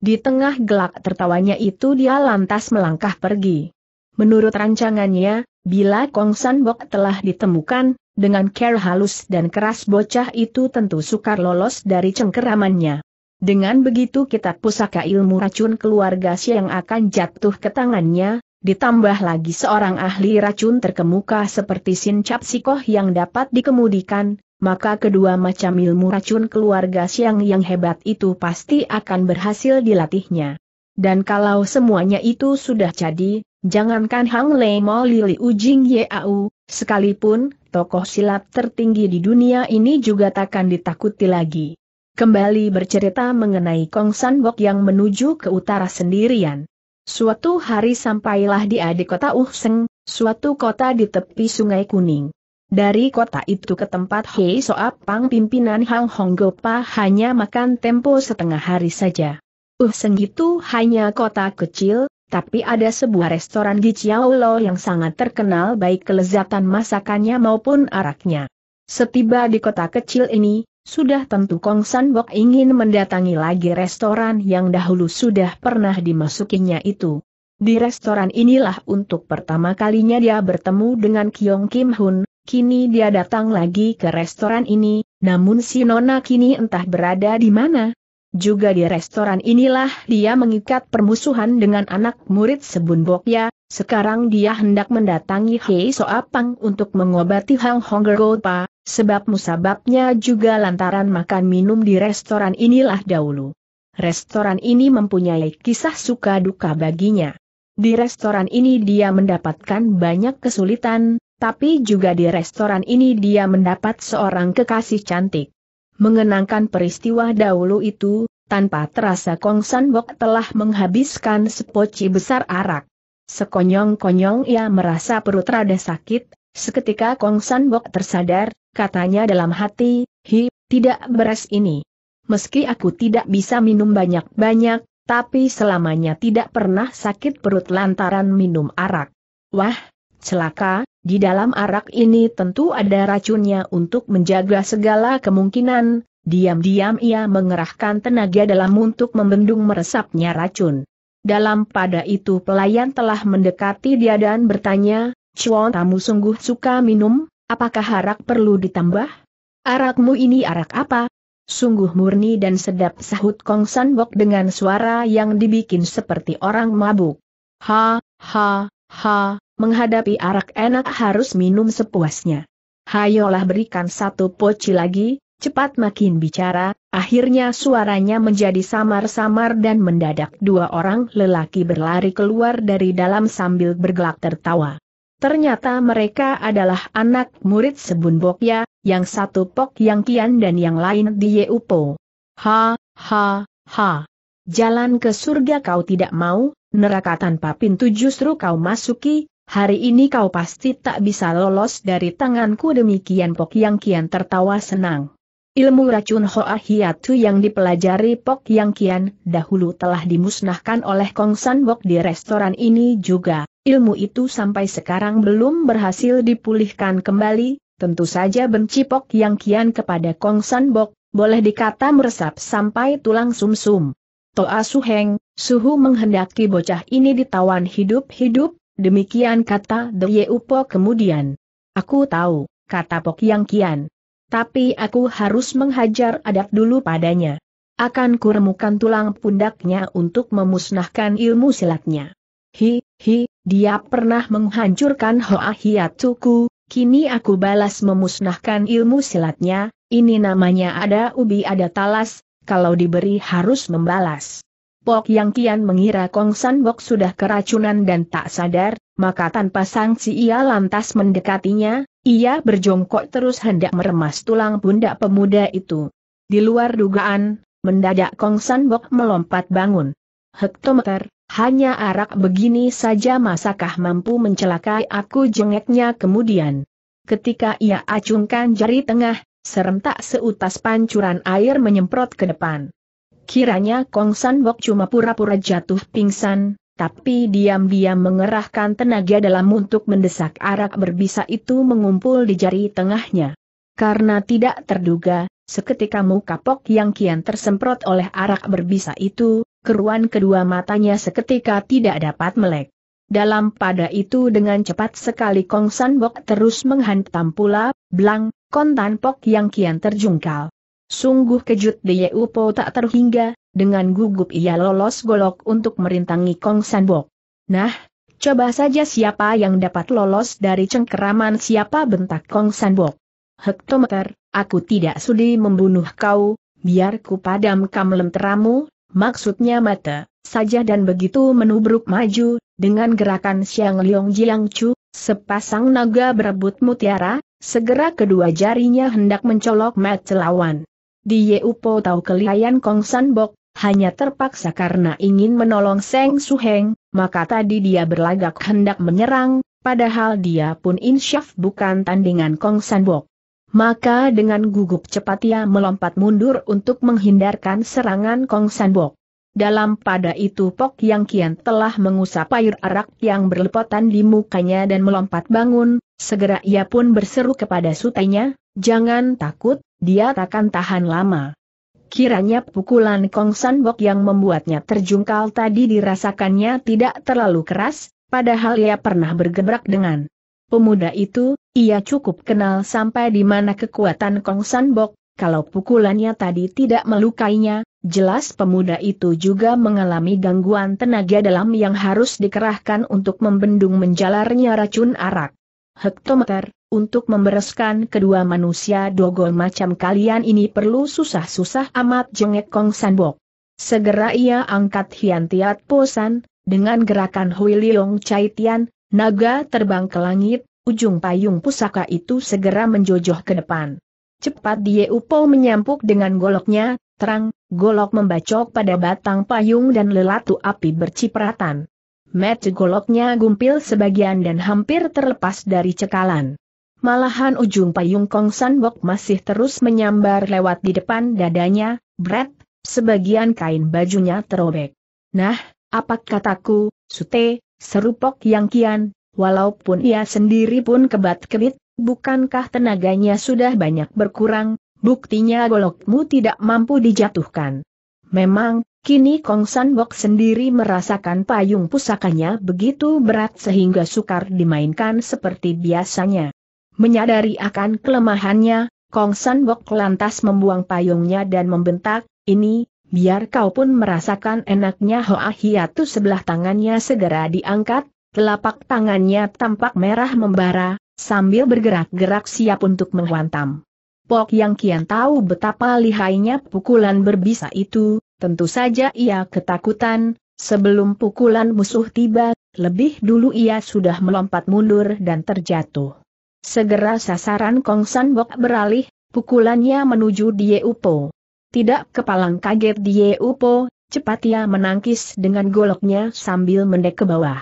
Di tengah gelak tertawanya itu dia lantas melangkah pergi. Menurut rancangannya, bila Kong San Bok telah ditemukan, dengan care halus dan keras bocah itu tentu sukar lolos dari cengkeramannya. Dengan begitu kitab pusaka ilmu racun keluarga Siang akan jatuh ke tangannya, Ditambah lagi seorang ahli racun terkemuka seperti Sin Cap Sikoh yang dapat dikemudikan, maka kedua macam ilmu racun keluarga Siang yang hebat itu pasti akan berhasil dilatihnya. Dan kalau semuanya itu sudah jadi, jangankan Hang Lei Mo Lili Ujing Yau, sekalipun tokoh silat tertinggi di dunia ini juga takkan ditakuti lagi. Kembali bercerita mengenai Kong San Bok yang menuju ke utara sendirian. Suatu hari sampailah di di kota Uhseng, suatu kota di tepi sungai kuning. Dari kota itu ke tempat Hei Soap Pang pimpinan Hang Honggopa hanya makan tempo setengah hari saja. Uhseng itu hanya kota kecil, tapi ada sebuah restoran di Chiaolo yang sangat terkenal baik kelezatan masakannya maupun araknya. Setiba di kota kecil ini, sudah tentu Kong San Bok ingin mendatangi lagi restoran yang dahulu sudah pernah dimasukinya itu. Di restoran inilah untuk pertama kalinya dia bertemu dengan Kyong Kim Hun, kini dia datang lagi ke restoran ini, namun si Nona kini entah berada di mana. Juga di restoran inilah dia mengikat permusuhan dengan anak murid Sebun ya, sekarang dia hendak mendatangi Hei Soapang untuk mengobati Hang Hong Gopa, sebab musababnya juga lantaran makan minum di restoran inilah dahulu. Restoran ini mempunyai kisah suka duka baginya. Di restoran ini dia mendapatkan banyak kesulitan, tapi juga di restoran ini dia mendapat seorang kekasih cantik. Mengenangkan peristiwa dahulu itu, tanpa terasa Kong San Bok telah menghabiskan sepoci besar arak. Sekonyong-konyong ia merasa perut rada sakit, seketika Kong San Bok tersadar, katanya dalam hati, hi, tidak beres ini. Meski aku tidak bisa minum banyak-banyak, tapi selamanya tidak pernah sakit perut lantaran minum arak. Wah, celaka, di dalam arak ini tentu ada racunnya untuk menjaga segala kemungkinan, diam-diam ia mengerahkan tenaga dalam untuk membendung meresapnya racun. Dalam pada itu pelayan telah mendekati dia dan bertanya, Cuan tamu sungguh suka minum, Apakah harak perlu ditambah? Arakmu ini arak apa? Sungguh murni dan sedap sahut Kong San Bok dengan suara yang dibikin seperti orang mabuk. Ha, ha, ha, menghadapi arak enak harus minum sepuasnya. Hayolah berikan satu poci lagi, cepat makin bicara, akhirnya suaranya menjadi samar-samar dan mendadak dua orang lelaki berlari keluar dari dalam sambil bergelak tertawa. Ternyata mereka adalah anak murid Sebun Bokya, yang satu Pok Yang Kian dan yang lain di Yeupo. Ha, ha, ha. Jalan ke surga kau tidak mau, neraka tanpa pintu justru kau masuki, hari ini kau pasti tak bisa lolos dari tanganku demikian Pok Yang Kian tertawa senang. Ilmu racun Hoa Hiatu yang dipelajari Pok Yang Kian dahulu telah dimusnahkan oleh Kong San Bok di restoran ini juga. Ilmu itu sampai sekarang belum berhasil dipulihkan kembali, tentu saja benci Pok Yang Kian kepada Kong San Bok, boleh dikata meresap sampai tulang sumsum. Toa Su Heng, Suhu menghendaki bocah ini ditawan hidup-hidup, demikian kata The Yeupo kemudian. Aku tahu, kata Pok Yang Kian. Tapi aku harus menghajar adat dulu padanya. Akan kuremukan tulang pundaknya untuk memusnahkan ilmu silatnya. Hi, hi, dia pernah menghancurkan Hoa hiatuku, kini aku balas memusnahkan ilmu silatnya, ini namanya ada ubi ada talas, kalau diberi harus membalas. Pok Yang Kian mengira Kong San Bok sudah keracunan dan tak sadar, maka tanpa sanksi ia lantas mendekatinya, ia berjongkok terus hendak meremas tulang pundak pemuda itu. Di luar dugaan, mendadak Kong San Bok melompat bangun. Hektometer, hanya arak begini saja masakah mampu mencelakai aku jengeknya kemudian. Ketika ia acungkan jari tengah, serentak seutas pancuran air menyemprot ke depan. Kiranya Kong San Bok cuma pura-pura jatuh pingsan, tapi diam-diam mengerahkan tenaga dalam untuk mendesak arak berbisa itu mengumpul di jari tengahnya. Karena tidak terduga, seketika muka Pok yang kian tersemprot oleh arak berbisa itu, keruan kedua matanya seketika tidak dapat melek. Dalam pada itu dengan cepat sekali Kong San Bok terus menghantam pula, blang, kontan Pok yang kian terjungkal. Sungguh kejut Liu Po tak terhingga, dengan gugup ia lolos golok untuk merintangi Kong Sanbok. Nah, coba saja siapa yang dapat lolos dari cengkeraman siapa bentak Kong Sanbok. Hektometer, aku tidak sudi membunuh kau, biar ku padamkan lenteramu, maksudnya mata, saja dan begitu menubruk maju, dengan gerakan siang liong jiang cu, sepasang naga berebut mutiara, segera kedua jarinya hendak mencolok mat lawan. Di Yeupo tahu kelihayan Kong San Bok, hanya terpaksa karena ingin menolong Seng Su Heng, maka tadi dia berlagak hendak menyerang, padahal dia pun insyaf bukan tandingan Kong San Bok. Maka dengan gugup cepat ia melompat mundur untuk menghindarkan serangan Kong San Bok. Dalam pada itu Pok Yang Kian telah mengusap air arak yang berlepotan di mukanya dan melompat bangun, segera ia pun berseru kepada sutainya, jangan takut, dia takkan tahan lama. Kiranya pukulan Kong San Bok yang membuatnya terjungkal tadi dirasakannya tidak terlalu keras, padahal ia pernah bergebrak dengan pemuda itu, ia cukup kenal sampai di mana kekuatan Kong San Bok, kalau pukulannya tadi tidak melukainya, jelas pemuda itu juga mengalami gangguan tenaga dalam yang harus dikerahkan untuk membendung menjalarnya racun arak. Hektometer, untuk membereskan kedua manusia dogol macam kalian ini perlu susah-susah amat jengek Kong Sanbok. Segera ia angkat Hian Tiat Posan, dengan gerakan Hui liong Chai Tian, naga terbang ke langit, ujung payung pusaka itu segera menjojoh ke depan. Cepat Die Upo menyampuk dengan goloknya, terang, golok membacok pada batang payung dan lelatu api bercipratan. Met goloknya gumpil sebagian dan hampir terlepas dari cekalan. Malahan ujung payung Kong San Bok masih terus menyambar lewat di depan dadanya, Brett, sebagian kain bajunya terobek. Nah, apa kataku, Sute, serupok yang kian, walaupun ia sendiri pun kebat-kebit, bukankah tenaganya sudah banyak berkurang, buktinya golokmu tidak mampu dijatuhkan. Memang, kini Kong San Bok sendiri merasakan payung pusakanya begitu berat sehingga sukar dimainkan seperti biasanya. Menyadari akan kelemahannya, Kong San Bok lantas membuang payungnya dan membentak, ini, biar kau pun merasakan enaknya Hoa Hiatu sebelah tangannya segera diangkat, telapak tangannya tampak merah membara, sambil bergerak-gerak siap untuk menghantam. Pok yang kian tahu betapa lihainya pukulan berbisa itu, tentu saja ia ketakutan, sebelum pukulan musuh tiba, lebih dulu ia sudah melompat mundur dan terjatuh. Segera sasaran Kong San Bok beralih, pukulannya menuju Die Upo. Tidak kepalang kaget Die Upo, cepat ia menangkis dengan goloknya sambil mendek ke bawah.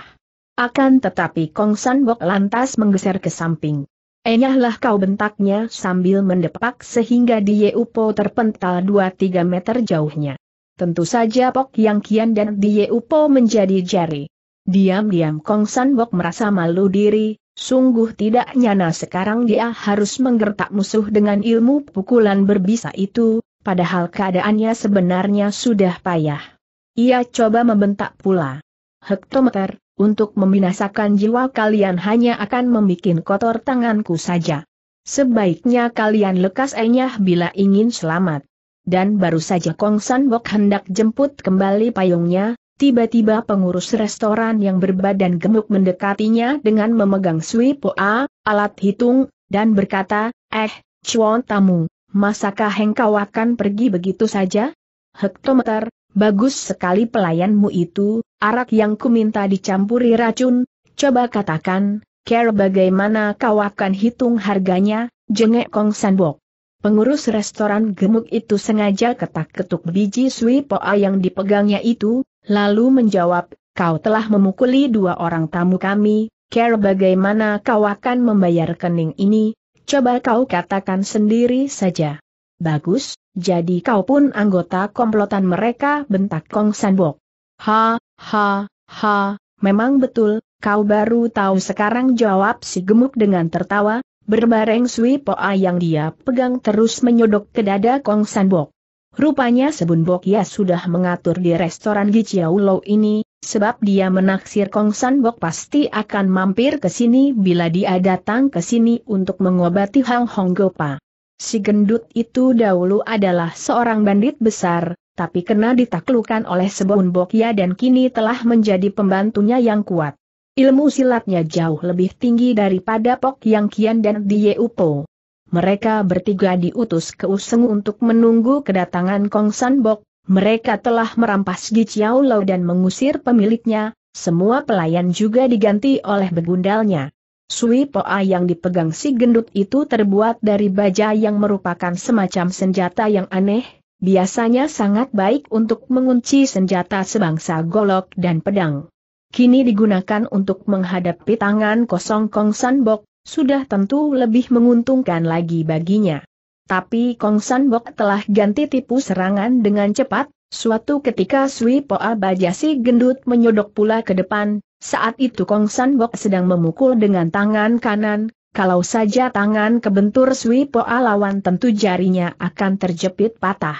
Akan tetapi Kong San Bok lantas menggeser ke samping. Enyahlah kau bentaknya sambil mendepak sehingga Die Upo terpental 2-3 meter jauhnya. Tentu saja Pok Yang Kian dan Die Upo menjadi jari. Diam-diam Kong San Bok merasa malu diri, sungguh tidak nyana sekarang dia harus menggertak musuh dengan ilmu pukulan berbisa itu, padahal keadaannya sebenarnya sudah payah. Ia coba membentak pula. Hektometer, untuk membinasakan jiwa kalian hanya akan membuat kotor tanganku saja. Sebaiknya kalian lekas enyah bila ingin selamat. Dan baru saja Kong San Bok hendak jemput kembali payungnya, Tiba-tiba pengurus restoran yang berbadan gemuk mendekatinya dengan memegang sui poa, alat hitung, dan berkata, Eh, cuan tamu, masakah engkau akan pergi begitu saja? Hektometer, bagus sekali pelayanmu itu, arak yang kuminta dicampuri racun, coba katakan, care bagaimana kau akan hitung harganya, jengek Kong Sanbok. Pengurus restoran gemuk itu sengaja ketak-ketuk biji sui poa yang dipegangnya itu, Lalu menjawab, kau telah memukuli dua orang tamu kami, care bagaimana kau akan membayar kening ini, coba kau katakan sendiri saja. Bagus, jadi kau pun anggota komplotan mereka bentak Kong Sanbok. Ha, ha, ha, memang betul, kau baru tahu sekarang jawab si gemuk dengan tertawa, berbareng Sui Poa yang dia pegang terus menyodok ke dada Kong Sanbok. Rupanya Sebun Bokya sudah mengatur di restoran Giciaulo ini, sebab dia menaksir Kong San Bok pasti akan mampir ke sini bila dia datang ke sini untuk mengobati Hang Hong Gopa. Si gendut itu dahulu adalah seorang bandit besar, tapi kena ditaklukan oleh Sebun Bokya dan kini telah menjadi pembantunya yang kuat. Ilmu silatnya jauh lebih tinggi daripada Pok Yang Kian dan Upo mereka bertiga diutus ke Useng untuk menunggu kedatangan Kong San Bok, mereka telah merampas Di Chiao dan mengusir pemiliknya, semua pelayan juga diganti oleh begundalnya. Sui Poa yang dipegang si gendut itu terbuat dari baja yang merupakan semacam senjata yang aneh, biasanya sangat baik untuk mengunci senjata sebangsa golok dan pedang. Kini digunakan untuk menghadapi tangan kosong Kong San Bok, sudah tentu lebih menguntungkan lagi baginya. Tapi Kong San Bok telah ganti tipu serangan dengan cepat, suatu ketika Sui Poa Bajasi gendut menyodok pula ke depan, saat itu Kong San Bok sedang memukul dengan tangan kanan, kalau saja tangan kebentur Sui Poa lawan tentu jarinya akan terjepit patah.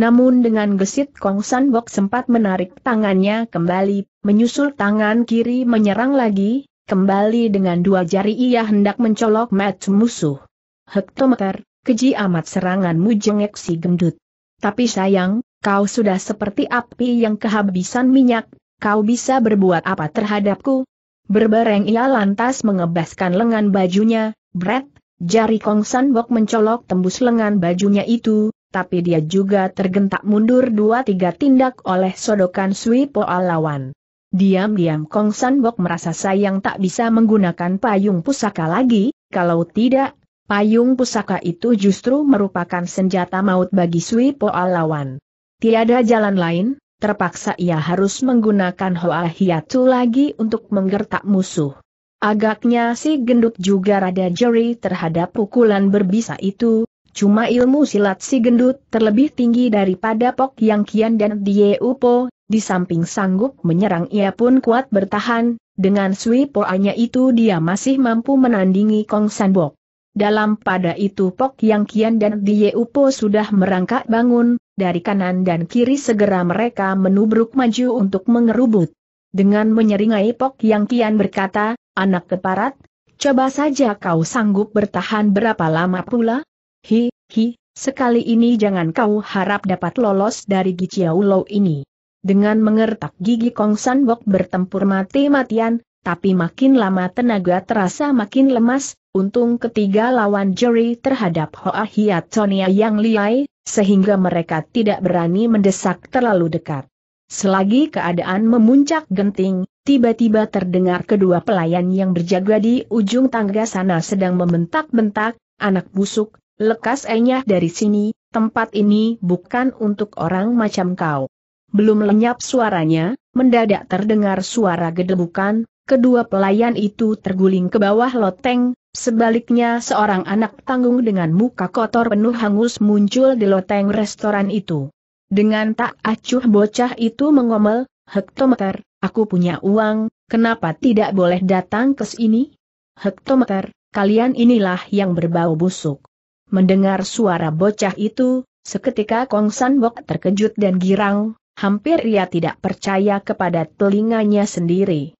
Namun dengan gesit Kong San Bok sempat menarik tangannya kembali, menyusul tangan kiri menyerang lagi, Kembali dengan dua jari ia hendak mencolok mat musuh. Hektometer, keji amat seranganmu jengek si gendut. Tapi sayang, kau sudah seperti api yang kehabisan minyak, kau bisa berbuat apa terhadapku? Berbareng ia lantas mengebaskan lengan bajunya, bret, jari Kong bok mencolok tembus lengan bajunya itu, tapi dia juga tergentak mundur dua tiga tindak oleh sodokan Sui Poa lawan. Diam-diam Kong San Bok merasa sayang tak bisa menggunakan payung pusaka lagi, kalau tidak, payung pusaka itu justru merupakan senjata maut bagi Sui Po lawan. Tiada jalan lain, terpaksa ia harus menggunakan Hoa Hiatu lagi untuk menggertak musuh. Agaknya si gendut juga rada jeri terhadap pukulan berbisa itu, Cuma ilmu silat si gendut terlebih tinggi daripada Pok Yang Kian dan Die Upo, di samping sanggup menyerang ia pun kuat bertahan, dengan Sui Poanya itu dia masih mampu menandingi Kong Sanbo. Dalam pada itu Pok Yang Kian dan Die Upo sudah merangkak bangun, dari kanan dan kiri segera mereka menubruk maju untuk mengerubut. Dengan menyeringai Pok Yang Kian berkata, anak keparat, coba saja kau sanggup bertahan berapa lama pula? Hi, hi, sekali ini jangan kau harap dapat lolos dari Giciau Lo ini. Dengan mengertak gigi Kong San Bok bertempur mati-matian, tapi makin lama tenaga terasa makin lemas, untung ketiga lawan Jerry terhadap Hoa Hiat Sonia yang liai, sehingga mereka tidak berani mendesak terlalu dekat. Selagi keadaan memuncak genting, tiba-tiba terdengar kedua pelayan yang berjaga di ujung tangga sana sedang membentak-bentak, anak busuk, Lekas enyah dari sini, tempat ini bukan untuk orang macam kau. Belum lenyap suaranya, mendadak terdengar suara gedebukan, kedua pelayan itu terguling ke bawah loteng, sebaliknya seorang anak tanggung dengan muka kotor penuh hangus muncul di loteng restoran itu. Dengan tak acuh bocah itu mengomel, hektometer, aku punya uang, kenapa tidak boleh datang ke sini? Hektometer, kalian inilah yang berbau busuk. Mendengar suara bocah itu, seketika Kong San Bok terkejut dan girang, hampir ia tidak percaya kepada telinganya sendiri.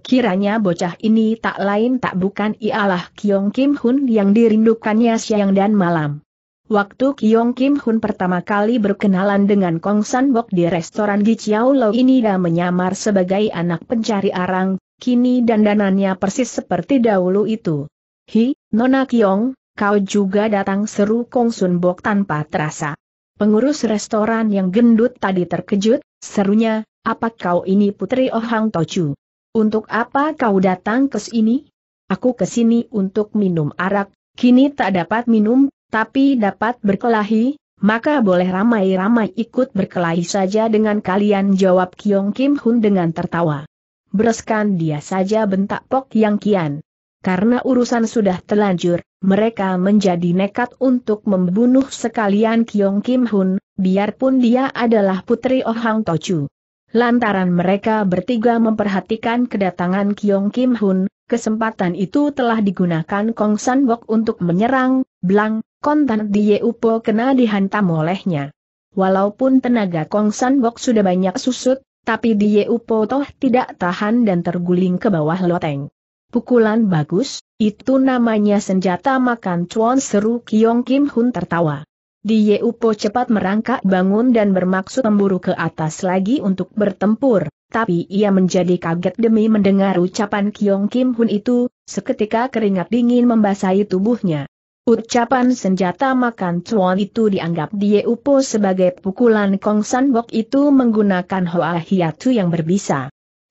Kiranya bocah ini tak lain tak bukan ialah Kyong Kim Hun yang dirindukannya siang dan malam. Waktu Kyong Kim Hun pertama kali berkenalan dengan Kong San Bok di restoran Gichiao Lo ini dan menyamar sebagai anak pencari arang, kini dandanannya persis seperti dahulu itu. Hi, Nona Kyong, kau juga datang seru Kong Sun Bok tanpa terasa. Pengurus restoran yang gendut tadi terkejut, serunya, apa kau ini putri ohang Hang Tochu? Untuk apa kau datang ke sini? Aku ke sini untuk minum arak, kini tak dapat minum, tapi dapat berkelahi, maka boleh ramai-ramai ikut berkelahi saja dengan kalian jawab Kyong Kim Hun dengan tertawa. Bereskan dia saja bentak Pok Yang Kian karena urusan sudah telanjur, mereka menjadi nekat untuk membunuh sekalian Kyong Kim Hun, biarpun dia adalah putri Oh Hang Tochu. Lantaran mereka bertiga memperhatikan kedatangan Kyong Kim Hun, kesempatan itu telah digunakan Kong San Bok untuk menyerang, Blang, kontan di Yeupo kena dihantam olehnya. Walaupun tenaga Kong San Bok sudah banyak susut, tapi di Yeupo toh tidak tahan dan terguling ke bawah loteng. Pukulan bagus, itu namanya senjata makan cuan seru Kiong Kim Hun tertawa. Di Yeupo cepat merangkak bangun dan bermaksud memburu ke atas lagi untuk bertempur, tapi ia menjadi kaget demi mendengar ucapan Kiong Kim Hun itu, seketika keringat dingin membasahi tubuhnya. Ucapan senjata makan cuan itu dianggap di Yeupo sebagai pukulan Kong San Bok itu menggunakan Hoa Hiatu yang berbisa.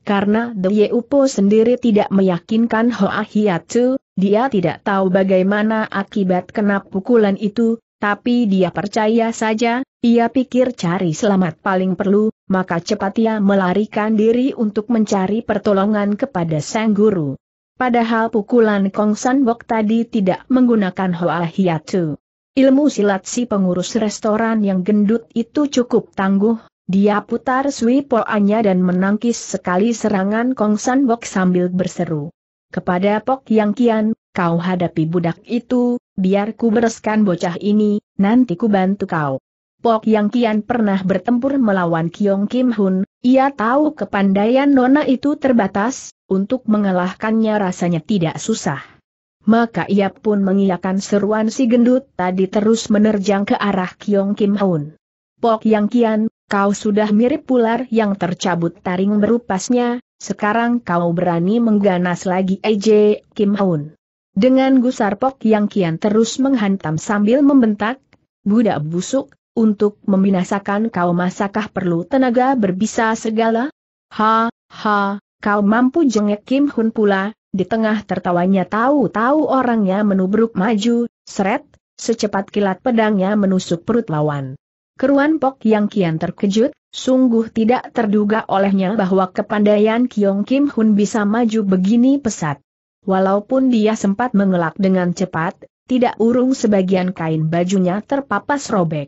Karena The Upo sendiri tidak meyakinkan Hoa Hiatu, dia tidak tahu bagaimana akibat kena pukulan itu, tapi dia percaya saja, ia pikir cari selamat paling perlu, maka cepat ia melarikan diri untuk mencari pertolongan kepada sang guru. Padahal pukulan Kong San Bok tadi tidak menggunakan Hoa Hiatu. Ilmu silat si pengurus restoran yang gendut itu cukup tangguh, dia putar Sui Poanya dan menangkis sekali serangan Kong San Bok sambil berseru. Kepada Pok Yang Kian, kau hadapi budak itu, biar ku bereskan bocah ini, nanti ku bantu kau. Pok Yang Kian pernah bertempur melawan Kiong Kim Hun, ia tahu kepandaian nona itu terbatas, untuk mengalahkannya rasanya tidak susah. Maka ia pun mengiyakan seruan si gendut tadi terus menerjang ke arah Kiong Kim Hun. Pok Yang Kian, Kau sudah mirip ular yang tercabut taring berupasnya, sekarang kau berani mengganas lagi EJ Kim Haun. Dengan Gusar Pok yang kian terus menghantam sambil membentak, budak busuk, untuk membinasakan kau masakah perlu tenaga berbisa segala? Ha, ha, kau mampu jengek Kim Hun pula, di tengah tertawanya tahu-tahu orangnya menubruk maju, seret, secepat kilat pedangnya menusuk perut lawan. Keruan Pok yang kian terkejut, sungguh tidak terduga olehnya bahwa kepandaian Kiong Kim Hun bisa maju begini pesat. Walaupun dia sempat mengelak dengan cepat, tidak urung sebagian kain bajunya terpapas robek.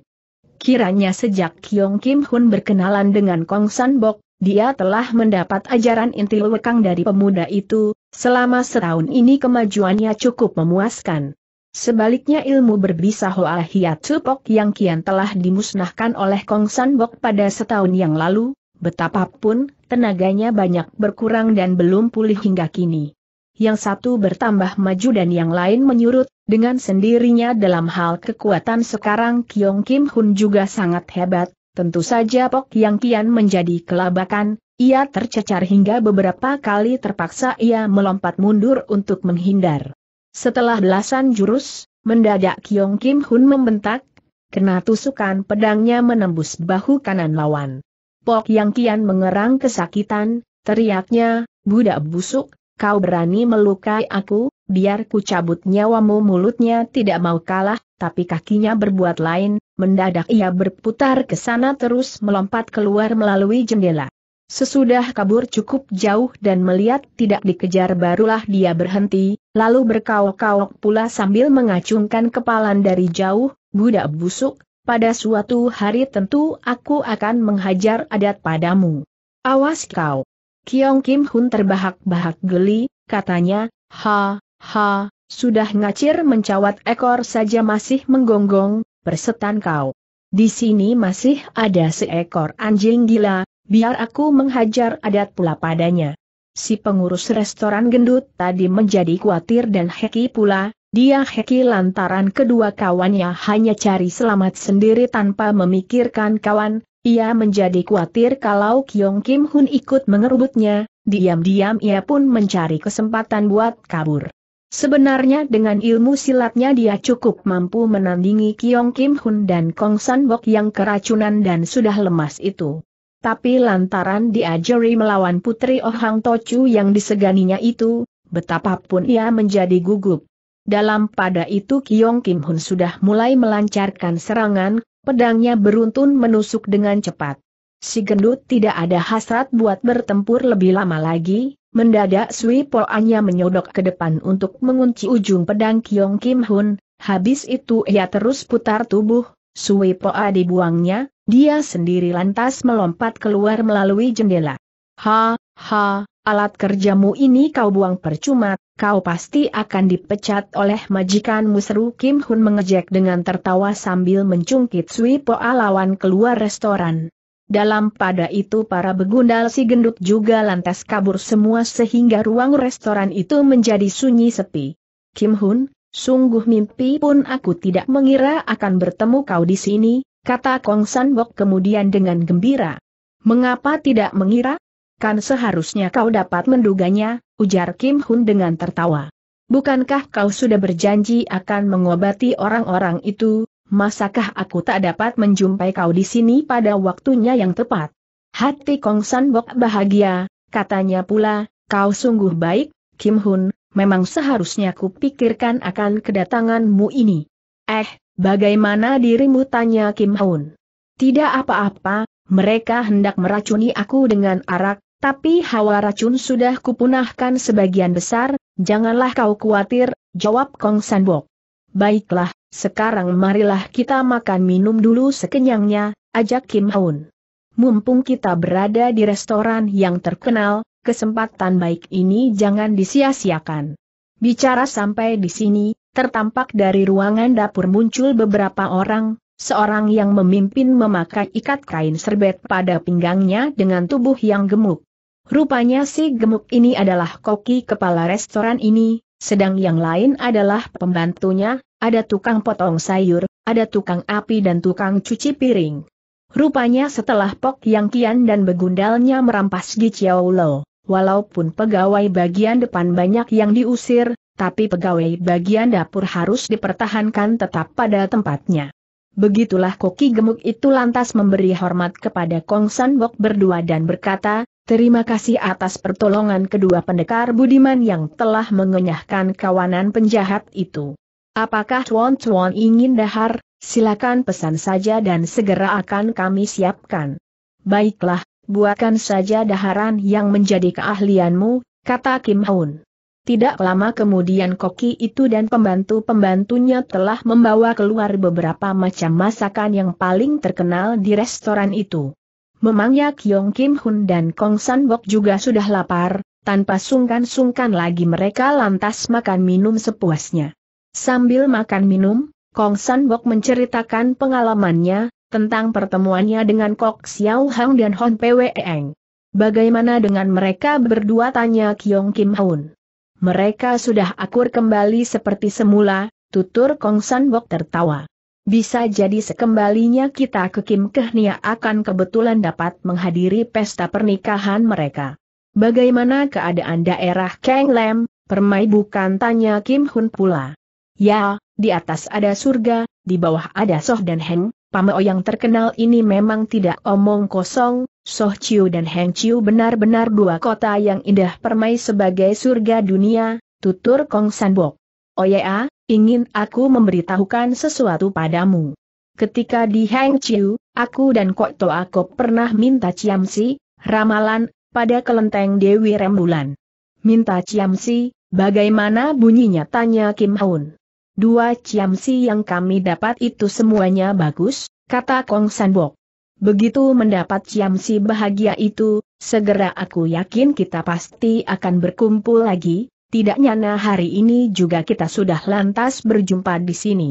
Kiranya sejak Kiong Kim Hun berkenalan dengan Kong San Bok, dia telah mendapat ajaran inti lekang dari pemuda itu, selama setahun ini kemajuannya cukup memuaskan. Sebaliknya ilmu berbisa Hoa Tupok yang kian telah dimusnahkan oleh Kong Sanbok pada setahun yang lalu, betapapun tenaganya banyak berkurang dan belum pulih hingga kini. Yang satu bertambah maju dan yang lain menyurut, dengan sendirinya dalam hal kekuatan sekarang Kyong Kim Hun juga sangat hebat, tentu saja Pok yang kian menjadi kelabakan, ia tercecar hingga beberapa kali terpaksa ia melompat mundur untuk menghindar. Setelah belasan jurus, mendadak Kyong Kim Hun membentak, kena tusukan pedangnya menembus bahu kanan lawan. Pok Yang Kian mengerang kesakitan, teriaknya, budak busuk, kau berani melukai aku, biar ku cabut nyawamu mulutnya tidak mau kalah, tapi kakinya berbuat lain, mendadak ia berputar ke sana terus melompat keluar melalui jendela. Sesudah kabur cukup jauh dan melihat tidak dikejar barulah dia berhenti, lalu berkaok-kaok pula sambil mengacungkan kepalan dari jauh, budak busuk, pada suatu hari tentu aku akan menghajar adat padamu. Awas kau. Kiong Kim Hun terbahak-bahak geli, katanya, ha, ha, sudah ngacir mencawat ekor saja masih menggonggong, persetan kau. Di sini masih ada seekor anjing gila, biar aku menghajar adat pula padanya. Si pengurus restoran gendut tadi menjadi khawatir dan heki pula, dia heki lantaran kedua kawannya hanya cari selamat sendiri tanpa memikirkan kawan, ia menjadi khawatir kalau Kyong Kim Hun ikut mengerubutnya, diam-diam ia pun mencari kesempatan buat kabur. Sebenarnya dengan ilmu silatnya dia cukup mampu menandingi Kyong Kim Hun dan Kong San Bok yang keracunan dan sudah lemas itu. Tapi lantaran diajari melawan putri Oh Hang Tochu yang diseganinya itu, betapapun ia menjadi gugup. Dalam pada itu Kiong Kim Hun sudah mulai melancarkan serangan, pedangnya beruntun menusuk dengan cepat. Si gendut tidak ada hasrat buat bertempur lebih lama lagi, mendadak Sui Poanya menyodok ke depan untuk mengunci ujung pedang Kiong Kim Hun, habis itu ia terus putar tubuh, Sui Poa dibuangnya, dia sendiri lantas melompat keluar melalui jendela. Ha, ha, alat kerjamu ini kau buang percuma, kau pasti akan dipecat oleh majikanmu seru Kim Hun mengejek dengan tertawa sambil mencungkit Sui Po lawan keluar restoran. Dalam pada itu para begundal si gendut juga lantas kabur semua sehingga ruang restoran itu menjadi sunyi sepi. Kim Hun, sungguh mimpi pun aku tidak mengira akan bertemu kau di sini, kata Kong Sanbok kemudian dengan gembira. Mengapa tidak mengira? Kan seharusnya kau dapat menduganya, ujar Kim Hun dengan tertawa. Bukankah kau sudah berjanji akan mengobati orang-orang itu, masakah aku tak dapat menjumpai kau di sini pada waktunya yang tepat? Hati Kong Sanbok bahagia, katanya pula, kau sungguh baik, Kim Hun, memang seharusnya kupikirkan akan kedatanganmu ini. Eh, Bagaimana dirimu tanya Kim Haun? Tidak apa-apa, mereka hendak meracuni aku dengan arak, tapi hawa racun sudah kupunahkan sebagian besar, janganlah kau khawatir, jawab Kong Sanbok. Baiklah, sekarang marilah kita makan minum dulu sekenyangnya, ajak Kim Haun. Mumpung kita berada di restoran yang terkenal, kesempatan baik ini jangan disia-siakan. Bicara sampai di sini, tertampak dari ruangan dapur muncul beberapa orang, seorang yang memimpin memakai ikat kain serbet pada pinggangnya dengan tubuh yang gemuk. Rupanya si gemuk ini adalah koki kepala restoran ini, sedang yang lain adalah pembantunya, ada tukang potong sayur, ada tukang api dan tukang cuci piring. Rupanya setelah Pok Yang Kian dan begundalnya merampas di Lo, walaupun pegawai bagian depan banyak yang diusir, tapi pegawai bagian dapur harus dipertahankan tetap pada tempatnya. Begitulah koki gemuk itu lantas memberi hormat kepada Kong Bok berdua dan berkata, Terima kasih atas pertolongan kedua pendekar budiman yang telah mengenyahkan kawanan penjahat itu. Apakah Tuan Tuan ingin dahar? Silakan pesan saja dan segera akan kami siapkan. Baiklah, buatkan saja daharan yang menjadi keahlianmu, kata Kim Hoon. Tidak lama kemudian koki itu dan pembantu-pembantunya telah membawa keluar beberapa macam masakan yang paling terkenal di restoran itu. Memangnya Kyong Kim Hun dan Kong San Bok juga sudah lapar, tanpa sungkan-sungkan lagi mereka lantas makan minum sepuasnya. Sambil makan minum, Kong San Bok menceritakan pengalamannya, tentang pertemuannya dengan Kok Xiao Hang dan Hon Pwe Eng. Bagaimana dengan mereka berdua tanya Kyong Kim Hun. Mereka sudah akur kembali seperti semula, tutur Kong San Bok tertawa. Bisa jadi sekembalinya kita ke Kim Kehnia akan kebetulan dapat menghadiri pesta pernikahan mereka. Bagaimana keadaan daerah Kang Lam, permai bukan tanya Kim Hun pula. Ya, di atas ada surga, di bawah ada Soh dan Heng, Pameo yang terkenal ini memang tidak omong kosong, Soh Chiu dan Heng Chiu benar-benar dua kota yang indah permai sebagai surga dunia, tutur Kong Sanbok. Oya, ingin aku memberitahukan sesuatu padamu. Ketika di Heng Chiu, aku dan Kok Toa pernah minta Ciamsi, ramalan, pada kelenteng Dewi Rembulan. Minta Ciamsi, bagaimana bunyinya tanya Kim Haun. Dua Ciamsi yang kami dapat itu semuanya bagus, kata Kong Sanbok. Begitu mendapat ciam si bahagia itu, segera aku yakin kita pasti akan berkumpul lagi, tidak nyana hari ini juga kita sudah lantas berjumpa di sini.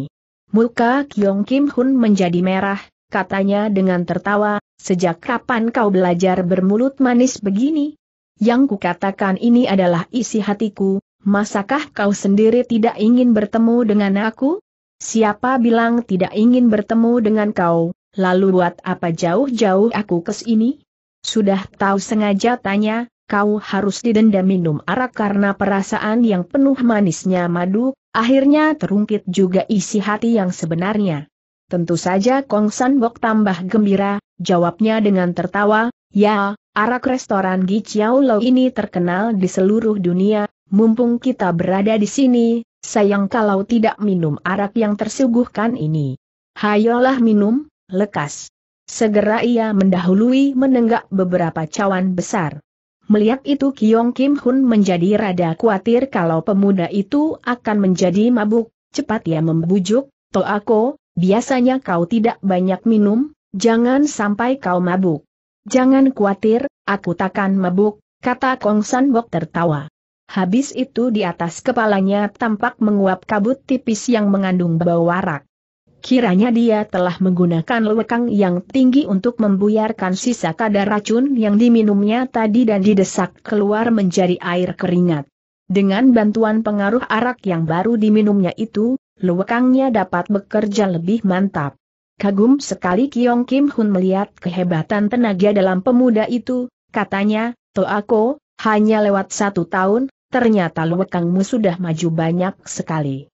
Muka Kyong Kim Hun menjadi merah, katanya dengan tertawa, sejak kapan kau belajar bermulut manis begini? Yang kukatakan ini adalah isi hatiku, masakah kau sendiri tidak ingin bertemu dengan aku? Siapa bilang tidak ingin bertemu dengan kau, Lalu buat apa jauh-jauh aku kes ini? Sudah tahu sengaja tanya, kau harus didenda minum arak karena perasaan yang penuh manisnya madu, akhirnya terungkit juga isi hati yang sebenarnya. Tentu saja Kong San Bok tambah gembira, jawabnya dengan tertawa, ya, arak restoran Chiao Lau ini terkenal di seluruh dunia, mumpung kita berada di sini, sayang kalau tidak minum arak yang tersuguhkan ini. Hayolah minum, lekas. Segera ia mendahului menenggak beberapa cawan besar. Melihat itu Kiong Kim Hun menjadi rada khawatir kalau pemuda itu akan menjadi mabuk, cepat ia membujuk, aku, biasanya kau tidak banyak minum, jangan sampai kau mabuk. Jangan khawatir, aku takkan mabuk, kata Kong San Bok tertawa. Habis itu di atas kepalanya tampak menguap kabut tipis yang mengandung bau warak. Kiranya dia telah menggunakan lewekang yang tinggi untuk membuyarkan sisa kadar racun yang diminumnya tadi dan didesak keluar menjadi air keringat. Dengan bantuan pengaruh arak yang baru diminumnya itu, lewekangnya dapat bekerja lebih mantap. Kagum sekali Kiong Kim Hun melihat kehebatan tenaga dalam pemuda itu, katanya, Toako, hanya lewat satu tahun, ternyata lewekangmu sudah maju banyak sekali.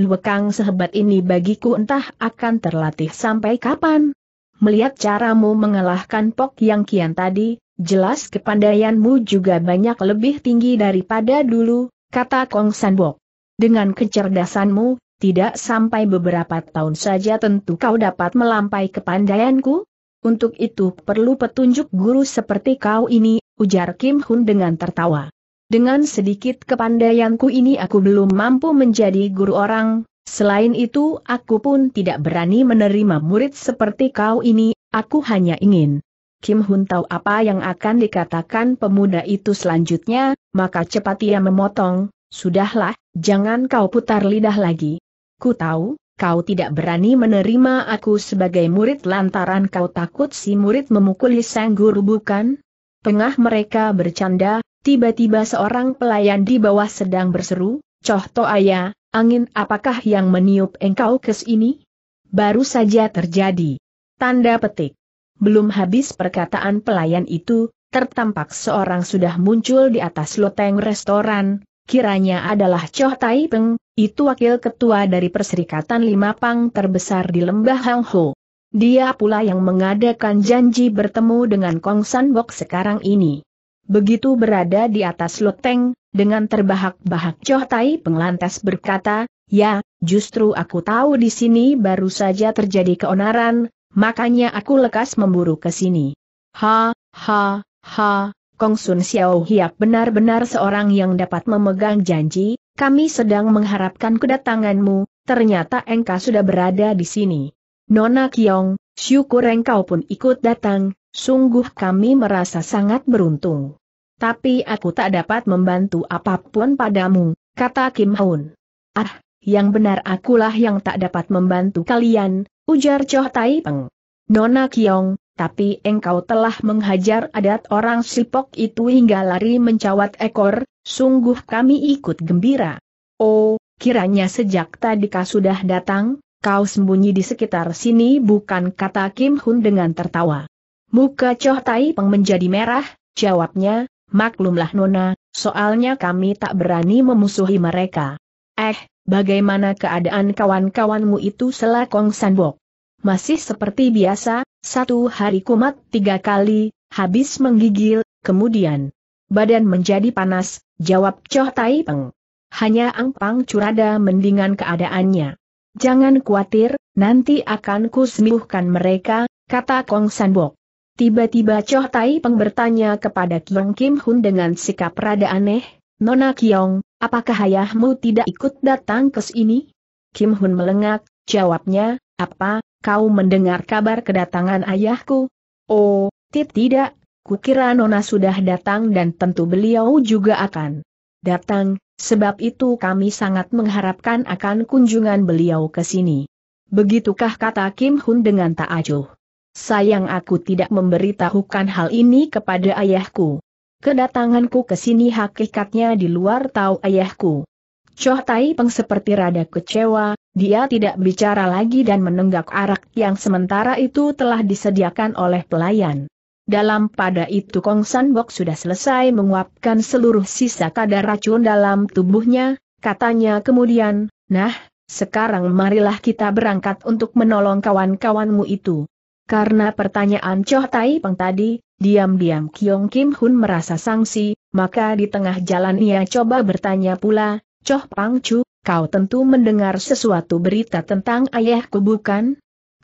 Luekang sehebat ini bagiku entah akan terlatih sampai kapan. Melihat caramu mengalahkan Pok Yang Kian tadi, jelas kepandaianmu juga banyak lebih tinggi daripada dulu, kata Kong Sanbok. Dengan kecerdasanmu, tidak sampai beberapa tahun saja tentu kau dapat melampai kepandaianku. Untuk itu perlu petunjuk guru seperti kau ini, ujar Kim Hun dengan tertawa. Dengan sedikit kepandaianku ini aku belum mampu menjadi guru orang, selain itu aku pun tidak berani menerima murid seperti kau ini, aku hanya ingin. Kim Hun tahu apa yang akan dikatakan pemuda itu selanjutnya, maka cepat ia memotong, sudahlah, jangan kau putar lidah lagi. Ku tahu, kau tidak berani menerima aku sebagai murid lantaran kau takut si murid memukuli sang guru bukan? Tengah mereka bercanda, Tiba-tiba seorang pelayan di bawah sedang berseru, Coh Toaya, angin apakah yang meniup engkau ke sini? Baru saja terjadi. Tanda petik. Belum habis perkataan pelayan itu, tertampak seorang sudah muncul di atas loteng restoran, kiranya adalah Coh Tai Peng, itu wakil ketua dari Perserikatan Lima Pang terbesar di Lembah Hang Ho. Dia pula yang mengadakan janji bertemu dengan Kong San Bok sekarang ini. Begitu berada di atas loteng, dengan terbahak-bahak Choh Tai Penglantas berkata, Ya, justru aku tahu di sini baru saja terjadi keonaran, makanya aku lekas memburu ke sini. Ha, ha, ha, Kong Sun Xiao Hiap benar-benar seorang yang dapat memegang janji, kami sedang mengharapkan kedatanganmu, ternyata engkau sudah berada di sini. Nona Kiong, syukur engkau pun ikut datang, sungguh kami merasa sangat beruntung. Tapi aku tak dapat membantu apapun padamu, kata Kim Haun. Ah, yang benar akulah yang tak dapat membantu kalian, ujar Cho Tai Peng. Nona Kiong, tapi engkau telah menghajar adat orang Sipok itu hingga lari mencawat ekor, sungguh kami ikut gembira. Oh, kiranya sejak tadi kau sudah datang, kau sembunyi di sekitar sini bukan kata Kim Hun dengan tertawa. Muka Cho Tai Peng menjadi merah, jawabnya, Maklumlah Nona, soalnya kami tak berani memusuhi mereka. Eh, bagaimana keadaan kawan-kawanmu itu Kong Sanbok? Masih seperti biasa, satu hari kumat tiga kali, habis menggigil, kemudian badan menjadi panas, jawab Choh Tai Peng. Hanya Ang Pang curada mendingan keadaannya. Jangan khawatir, nanti akan kusembuhkan mereka, kata Kong Sanbok. Tiba-tiba Choh Tai Peng bertanya kepada Kiong Kim Hun dengan sikap rada aneh, Nona Kiong, apakah ayahmu tidak ikut datang ke sini? Kim Hun melengak, jawabnya, apa, kau mendengar kabar kedatangan ayahku? Oh, tip tidak, kukira Nona sudah datang dan tentu beliau juga akan datang, sebab itu kami sangat mengharapkan akan kunjungan beliau ke sini. Begitukah kata Kim Hun dengan tak acuh. Sayang aku tidak memberitahukan hal ini kepada ayahku. Kedatanganku ke sini hakikatnya di luar tahu ayahku. Choh Tai Peng seperti rada kecewa, dia tidak bicara lagi dan menenggak arak yang sementara itu telah disediakan oleh pelayan. Dalam pada itu Kong San Bok sudah selesai menguapkan seluruh sisa kadar racun dalam tubuhnya, katanya kemudian, nah, sekarang marilah kita berangkat untuk menolong kawan-kawanmu itu. Karena pertanyaan Choh Tai Peng tadi, diam-diam Kiong Kim Hun merasa sangsi, maka di tengah jalan ia coba bertanya pula, Choh Pang Chu, kau tentu mendengar sesuatu berita tentang ayahku bukan?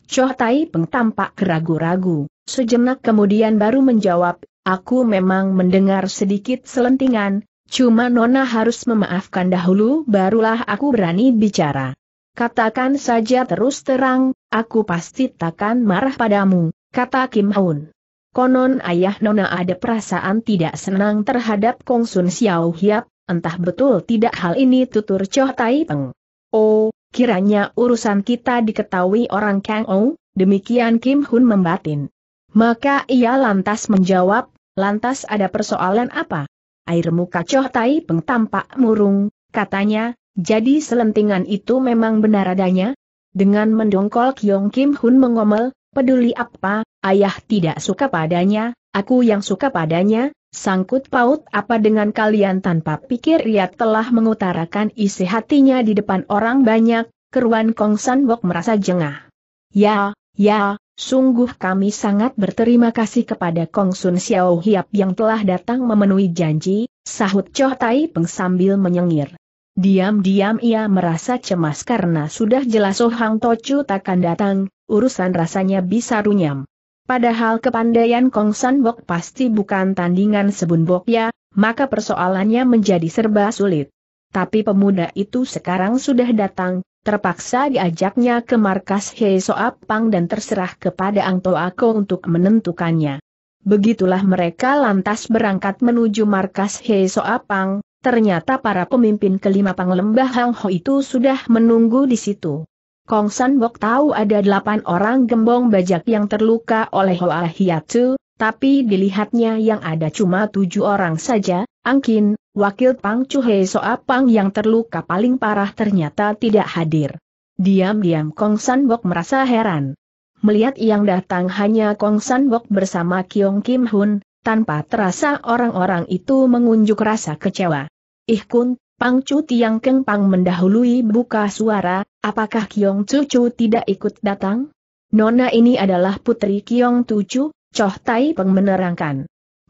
Choh Tai Peng tampak keragu ragu sejenak kemudian baru menjawab, aku memang mendengar sedikit selentingan, cuma Nona harus memaafkan dahulu barulah aku berani bicara. Katakan saja terus terang, Aku pasti takkan marah padamu, kata Kim Haun. Konon ayah Nona ada perasaan tidak senang terhadap Kong Sun Xiao Hiap, entah betul tidak hal ini tutur Choh Tai Peng. Oh, kiranya urusan kita diketahui orang Kang Ou, demikian Kim Hun membatin. Maka ia lantas menjawab, lantas ada persoalan apa? Air muka Choh Tai Peng tampak murung, katanya, jadi selentingan itu memang benar adanya, dengan mendongkol Kyong Kim Hun mengomel, peduli apa, ayah tidak suka padanya, aku yang suka padanya, sangkut paut apa dengan kalian tanpa pikir ia telah mengutarakan isi hatinya di depan orang banyak, keruan Kong San Wok merasa jengah. Ya, ya, sungguh kami sangat berterima kasih kepada Kong Sun Xiao Hiap yang telah datang memenuhi janji, sahut Cho Tai Peng sambil menyengir. Diam-diam ia merasa cemas karena sudah jelas Oh Hang Tocu takkan datang, urusan rasanya bisa runyam. Padahal kepandaian Kong San Bok pasti bukan tandingan Sebun Bok ya, maka persoalannya menjadi serba sulit. Tapi pemuda itu sekarang sudah datang, terpaksa diajaknya ke markas Hei Soap Pang dan terserah kepada Ang Toa Ko untuk menentukannya. Begitulah mereka lantas berangkat menuju markas Hei Pang, Ternyata para pemimpin kelima panglembah Hang Ho itu sudah menunggu di situ. Kong San Bok tahu ada delapan orang gembong bajak yang terluka oleh Hoa Hiatu, tapi dilihatnya yang ada cuma tujuh orang saja, Angkin, wakil Pang Chuhe Soa Pang yang terluka paling parah ternyata tidak hadir. Diam-diam Kong San Bok merasa heran. Melihat yang datang hanya Kong San Bok bersama Kiong Kim Hun, tanpa terasa orang-orang itu mengunjuk rasa kecewa. Ih kun, Pang Chu Tiang Keng Pang mendahului buka suara, apakah Kiong Chu Chu tidak ikut datang? Nona ini adalah putri Kiong Tu Chu, Choh Tai Peng menerangkan.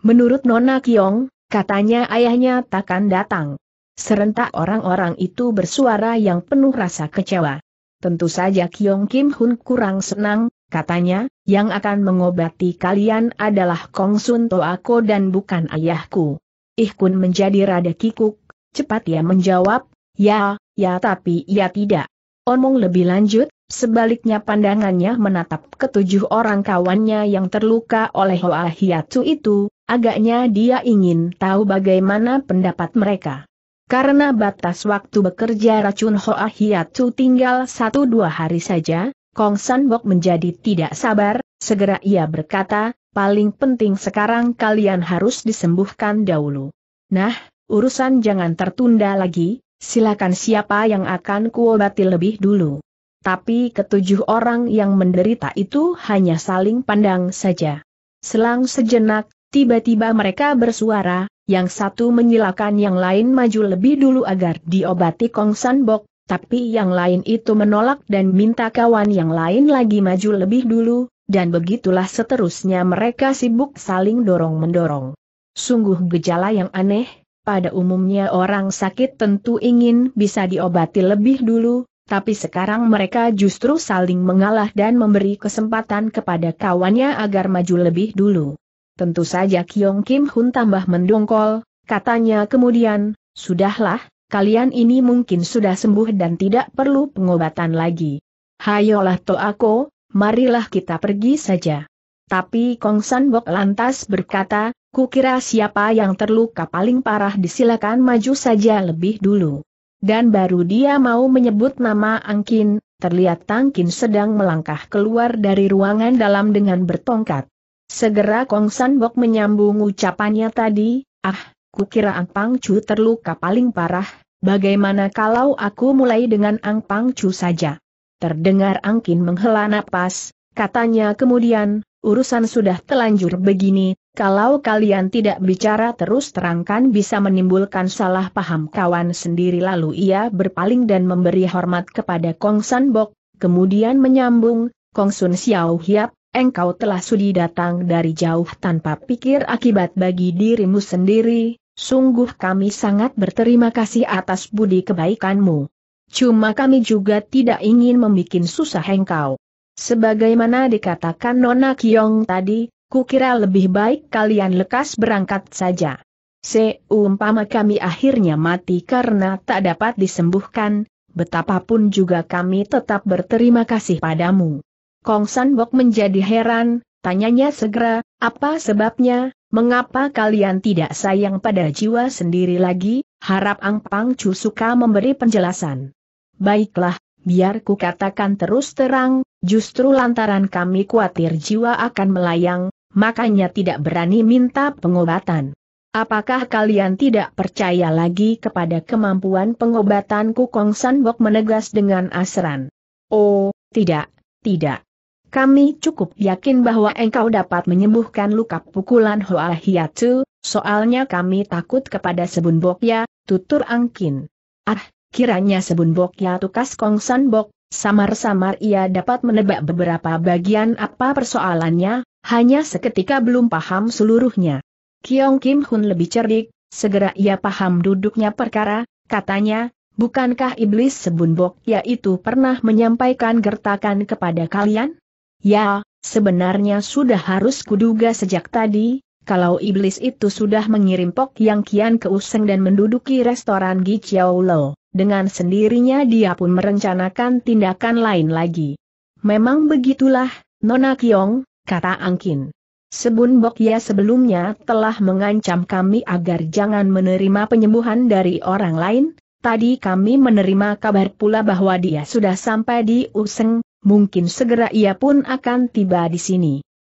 Menurut Nona Kiong, katanya ayahnya takkan datang. Serentak orang-orang itu bersuara yang penuh rasa kecewa. Tentu saja Kiong Kim Hun kurang senang, Katanya, yang akan mengobati kalian adalah Kong Sun Toako dan bukan ayahku. Kun menjadi rada kikuk, cepat ia menjawab, ya, ya tapi ya tidak. Omong lebih lanjut, sebaliknya pandangannya menatap ketujuh orang kawannya yang terluka oleh Hoa Hiatsu itu, agaknya dia ingin tahu bagaimana pendapat mereka. Karena batas waktu bekerja racun Hoa Hiatsu tinggal satu dua hari saja, Kong San Sanbok menjadi tidak sabar, segera ia berkata, paling penting sekarang kalian harus disembuhkan dahulu. Nah, urusan jangan tertunda lagi, silakan siapa yang akan kuobati lebih dulu. Tapi ketujuh orang yang menderita itu hanya saling pandang saja. Selang sejenak, tiba-tiba mereka bersuara, yang satu menyilakan yang lain maju lebih dulu agar diobati Kong San Sanbok, tapi yang lain itu menolak dan minta kawan yang lain lagi maju lebih dulu, dan begitulah seterusnya mereka sibuk saling dorong-mendorong. Sungguh gejala yang aneh, pada umumnya orang sakit tentu ingin bisa diobati lebih dulu, tapi sekarang mereka justru saling mengalah dan memberi kesempatan kepada kawannya agar maju lebih dulu. Tentu saja Kyong Kim Hun tambah mendongkol, katanya kemudian, Sudahlah, kalian ini mungkin sudah sembuh dan tidak perlu pengobatan lagi. Hayolah Toako, marilah kita pergi saja. Tapi Kong San Bok lantas berkata, kukira siapa yang terluka paling parah disilakan maju saja lebih dulu. Dan baru dia mau menyebut nama Angkin, terlihat Tangkin sedang melangkah keluar dari ruangan dalam dengan bertongkat. Segera Kong San Bok menyambung ucapannya tadi, ah, Kukira Ang Pang Chu terluka paling parah, bagaimana kalau aku mulai dengan Ang Pang Chu saja? Terdengar Ang Kin menghela napas, katanya kemudian, urusan sudah telanjur begini, kalau kalian tidak bicara terus terangkan bisa menimbulkan salah paham kawan sendiri lalu ia berpaling dan memberi hormat kepada Kong San Bok, kemudian menyambung, Kong Sun Xiao Hiap, engkau telah sudi datang dari jauh tanpa pikir akibat bagi dirimu sendiri, sungguh kami sangat berterima kasih atas budi kebaikanmu. Cuma kami juga tidak ingin membuat susah engkau. Sebagaimana dikatakan Nona Kiong tadi, kukira lebih baik kalian lekas berangkat saja. Seumpama kami akhirnya mati karena tak dapat disembuhkan, betapapun juga kami tetap berterima kasih padamu. Kong San Bok menjadi heran, tanyanya segera, apa sebabnya, mengapa kalian tidak sayang pada jiwa sendiri lagi, harap Ang Pang Chu suka memberi penjelasan. Baiklah, biar ku katakan terus terang, justru lantaran kami khawatir jiwa akan melayang, makanya tidak berani minta pengobatan. Apakah kalian tidak percaya lagi kepada kemampuan pengobatanku Kong San Bok menegas dengan asran? Oh, tidak, tidak. Kami cukup yakin bahwa engkau dapat menyembuhkan luka pukulan Hoa Hiatu, soalnya kami takut kepada Sebun Bokya, tutur Angkin. Ah, kiranya Sebun Bokya tukas San Bok, samar-samar ia dapat menebak beberapa bagian apa persoalannya, hanya seketika belum paham seluruhnya. Kiong Kim Hun lebih cerdik, segera ia paham duduknya perkara, katanya, bukankah iblis Sebun Bokya itu pernah menyampaikan gertakan kepada kalian? Ya, sebenarnya sudah harus kuduga sejak tadi, kalau iblis itu sudah mengirim Pok Yang Kian ke Useng dan menduduki restoran Gi Chiao Lo, dengan sendirinya dia pun merencanakan tindakan lain lagi. Memang begitulah, Nona Kiong, kata Angkin. Sebun Bok Ya sebelumnya telah mengancam kami agar jangan menerima penyembuhan dari orang lain, tadi kami menerima kabar pula bahwa dia sudah sampai di Useng, mungkin segera ia pun akan tiba di sini.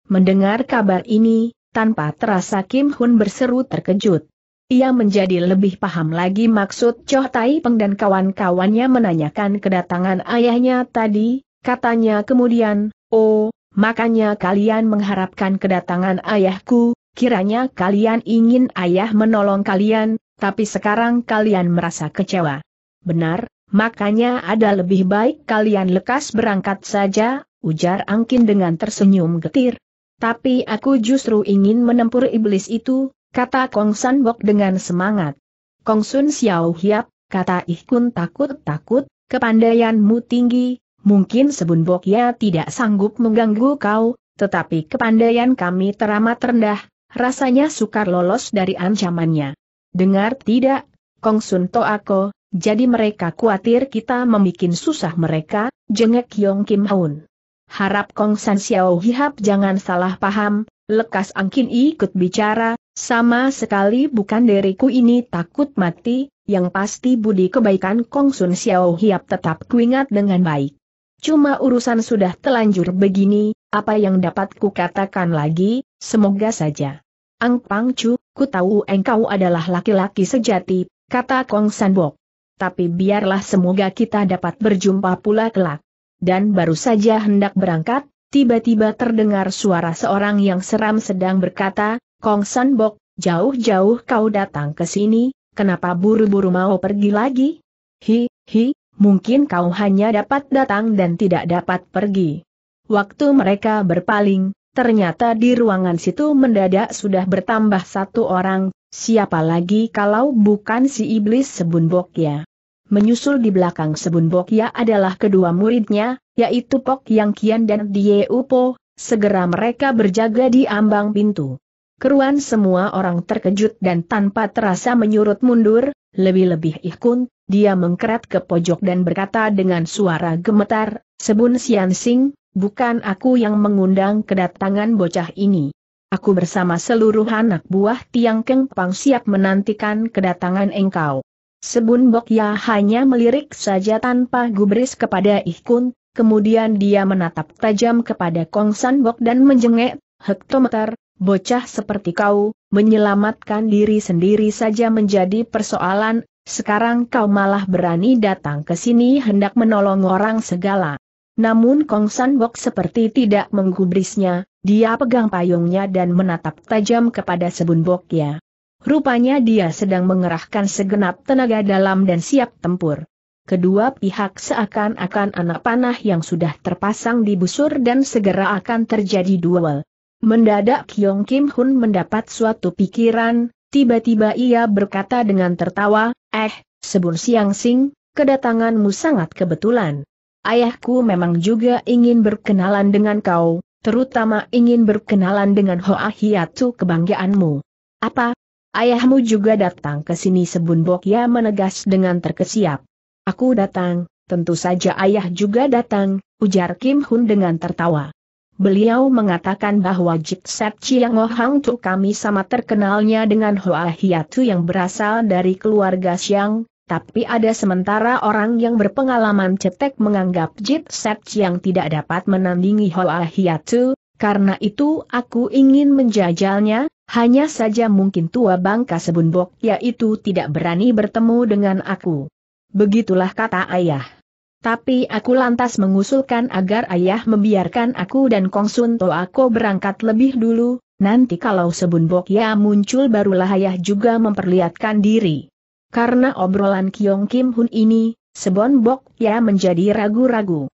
Mendengar kabar ini, tanpa terasa Kim Hun berseru terkejut. Ia menjadi lebih paham lagi maksud Choh Tai Peng dan kawan-kawannya menanyakan kedatangan ayahnya tadi, katanya kemudian, oh, makanya kalian mengharapkan kedatangan ayahku, kiranya kalian ingin ayah menolong kalian, tapi sekarang kalian merasa kecewa. Benar, Makanya ada lebih baik kalian lekas berangkat saja, ujar Angkin dengan tersenyum getir. Tapi aku justru ingin menempur iblis itu, kata Kong San Bok dengan semangat. Kong Sun Xiao Hiap, kata Ihkun takut-takut, kepandaianmu tinggi, mungkin Sebun Bok ya tidak sanggup mengganggu kau, tetapi kepandaian kami teramat rendah, rasanya sukar lolos dari ancamannya. Dengar tidak, Kong Sun Toako, jadi mereka khawatir kita membuat susah mereka, jengek Yong Kim Haun. Harap Kong San Xiao Hihap jangan salah paham, lekas Angkin ikut bicara, sama sekali bukan diriku ini takut mati, yang pasti budi kebaikan Kong Sun Xiao Hiap tetap kuingat dengan baik. Cuma urusan sudah telanjur begini, apa yang dapat ku katakan lagi, semoga saja. Ang Pang Chu, ku tahu engkau adalah laki-laki sejati, kata Kong San Bok tapi biarlah semoga kita dapat berjumpa pula kelak. Dan baru saja hendak berangkat, tiba-tiba terdengar suara seorang yang seram sedang berkata, Kong San Bok, jauh-jauh kau datang ke sini, kenapa buru-buru mau pergi lagi? Hi, hi, mungkin kau hanya dapat datang dan tidak dapat pergi. Waktu mereka berpaling, ternyata di ruangan situ mendadak sudah bertambah satu orang, siapa lagi kalau bukan si iblis sebunbok ya. Menyusul di belakang Sebun Bokya adalah kedua muridnya, yaitu Pok Yang Kian dan Die Upo, segera mereka berjaga di ambang pintu. Keruan semua orang terkejut dan tanpa terasa menyurut mundur, lebih-lebih ikun, dia mengkeret ke pojok dan berkata dengan suara gemetar, Sebun Sian Sing, bukan aku yang mengundang kedatangan bocah ini. Aku bersama seluruh anak buah Tiang Keng Pang siap menantikan kedatangan engkau. Sebun Bokya hanya melirik saja tanpa gubris kepada Ikun, kemudian dia menatap tajam kepada Kong San Bok dan menjengek, hektometer, bocah seperti kau, menyelamatkan diri sendiri saja menjadi persoalan, sekarang kau malah berani datang ke sini hendak menolong orang segala. Namun Kong San Bok seperti tidak menggubrisnya, dia pegang payungnya dan menatap tajam kepada Sebun Bokya. Rupanya dia sedang mengerahkan segenap tenaga dalam dan siap tempur. Kedua pihak seakan-akan anak panah yang sudah terpasang di busur dan segera akan terjadi duel. Mendadak Kyong Kim Hun mendapat suatu pikiran, tiba-tiba ia berkata dengan tertawa, Eh, sebun siang sing, kedatanganmu sangat kebetulan. Ayahku memang juga ingin berkenalan dengan kau, terutama ingin berkenalan dengan Hoa Hiatu kebanggaanmu. Apa, Ayahmu juga datang ke sini sebun Ya, menegas dengan terkesiap. Aku datang, tentu saja ayah juga datang, ujar Kim Hun dengan tertawa. Beliau mengatakan bahwa Set Chiang Ohang oh Tu kami sama terkenalnya dengan Hoa Hiatu yang berasal dari keluarga Siang, tapi ada sementara orang yang berpengalaman cetek menganggap Jit Set Chiang tidak dapat menandingi Hoa Hiatu, karena itu aku ingin menjajalnya, hanya saja mungkin tua bangka sebunbok yaitu tidak berani bertemu dengan aku. Begitulah kata ayah. Tapi aku lantas mengusulkan agar ayah membiarkan aku dan Kongsun aku berangkat lebih dulu, nanti kalau sebunbok ya muncul barulah ayah juga memperlihatkan diri. Karena obrolan Kyong Kim Hun ini, sebunbok ya menjadi ragu-ragu.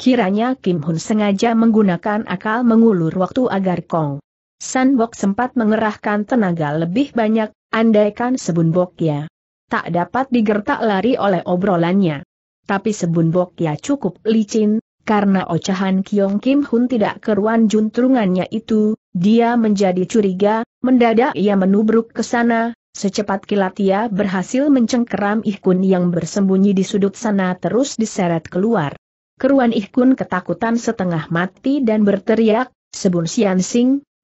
Kiranya Kim Hun sengaja menggunakan akal mengulur waktu agar Kong Sanbok sempat mengerahkan tenaga lebih banyak, andaikan Sebunbok ya. Tak dapat digertak lari oleh obrolannya. Tapi Sebunbok ya cukup licin, karena ocahan Kiong Kim Hun tidak keruan juntrungannya itu, dia menjadi curiga, mendadak ia menubruk ke sana, Secepat kilat ia berhasil mencengkeram Ihkun yang bersembunyi di sudut sana terus diseret keluar. Keruan Ihkun ketakutan setengah mati dan berteriak, Sebun Sian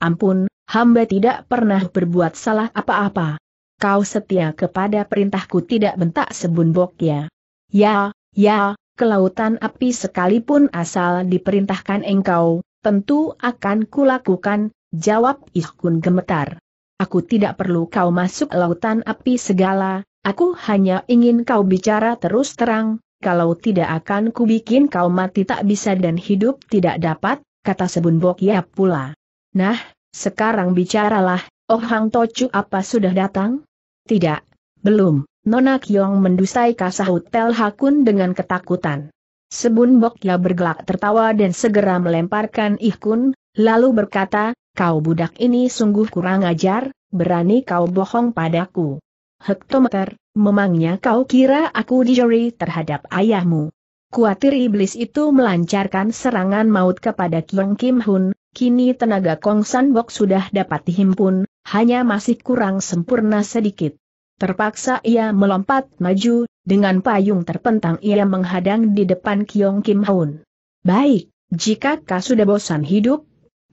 Ampun, hamba tidak pernah berbuat salah apa-apa. Kau setia kepada perintahku tidak bentak sebunbok ya. Ya, ya, kelautan api sekalipun asal diperintahkan engkau, tentu akan kulakukan, jawab Ihkun gemetar. Aku tidak perlu kau masuk lautan api segala, aku hanya ingin kau bicara terus terang, kalau tidak akan kubikin kau mati tak bisa dan hidup tidak dapat, kata sebunbok ya pula. Nah, sekarang bicaralah, Oh Hang Tocu apa sudah datang? Tidak, belum, Nona Kyong mendusai kasahut hotel Hakun dengan ketakutan. Sebun Bokya bergelak tertawa dan segera melemparkan Ihkun, lalu berkata, kau budak ini sungguh kurang ajar, berani kau bohong padaku. Hektometer, memangnya kau kira aku dijeri terhadap ayahmu. Kuatir iblis itu melancarkan serangan maut kepada Kyong Kim Hun, Kini tenaga Kong San Bok sudah dapat dihimpun, hanya masih kurang sempurna sedikit. Terpaksa ia melompat maju, dengan payung terpentang ia menghadang di depan Kiong Kim Haun. Baik, jika kau sudah bosan hidup,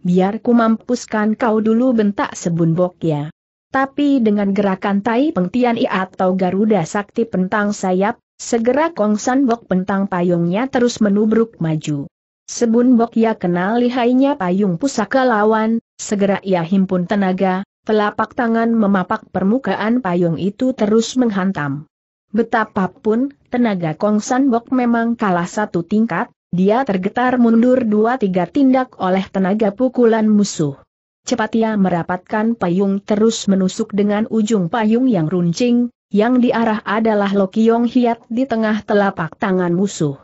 biar ku mampuskan kau dulu bentak sebun Bok ya. Tapi dengan gerakan tai pengtian i atau Garuda Sakti pentang sayap, segera Kong San Bok pentang payungnya terus menubruk maju. Sebun Bok ya kenal lihainya payung pusaka lawan, segera ia himpun tenaga, telapak tangan memapak permukaan payung itu terus menghantam. Betapapun, tenaga Kong San Bok memang kalah satu tingkat, dia tergetar mundur dua tiga tindak oleh tenaga pukulan musuh. Cepat ia merapatkan payung terus menusuk dengan ujung payung yang runcing, yang diarah adalah Lokiong Hiat di tengah telapak tangan musuh.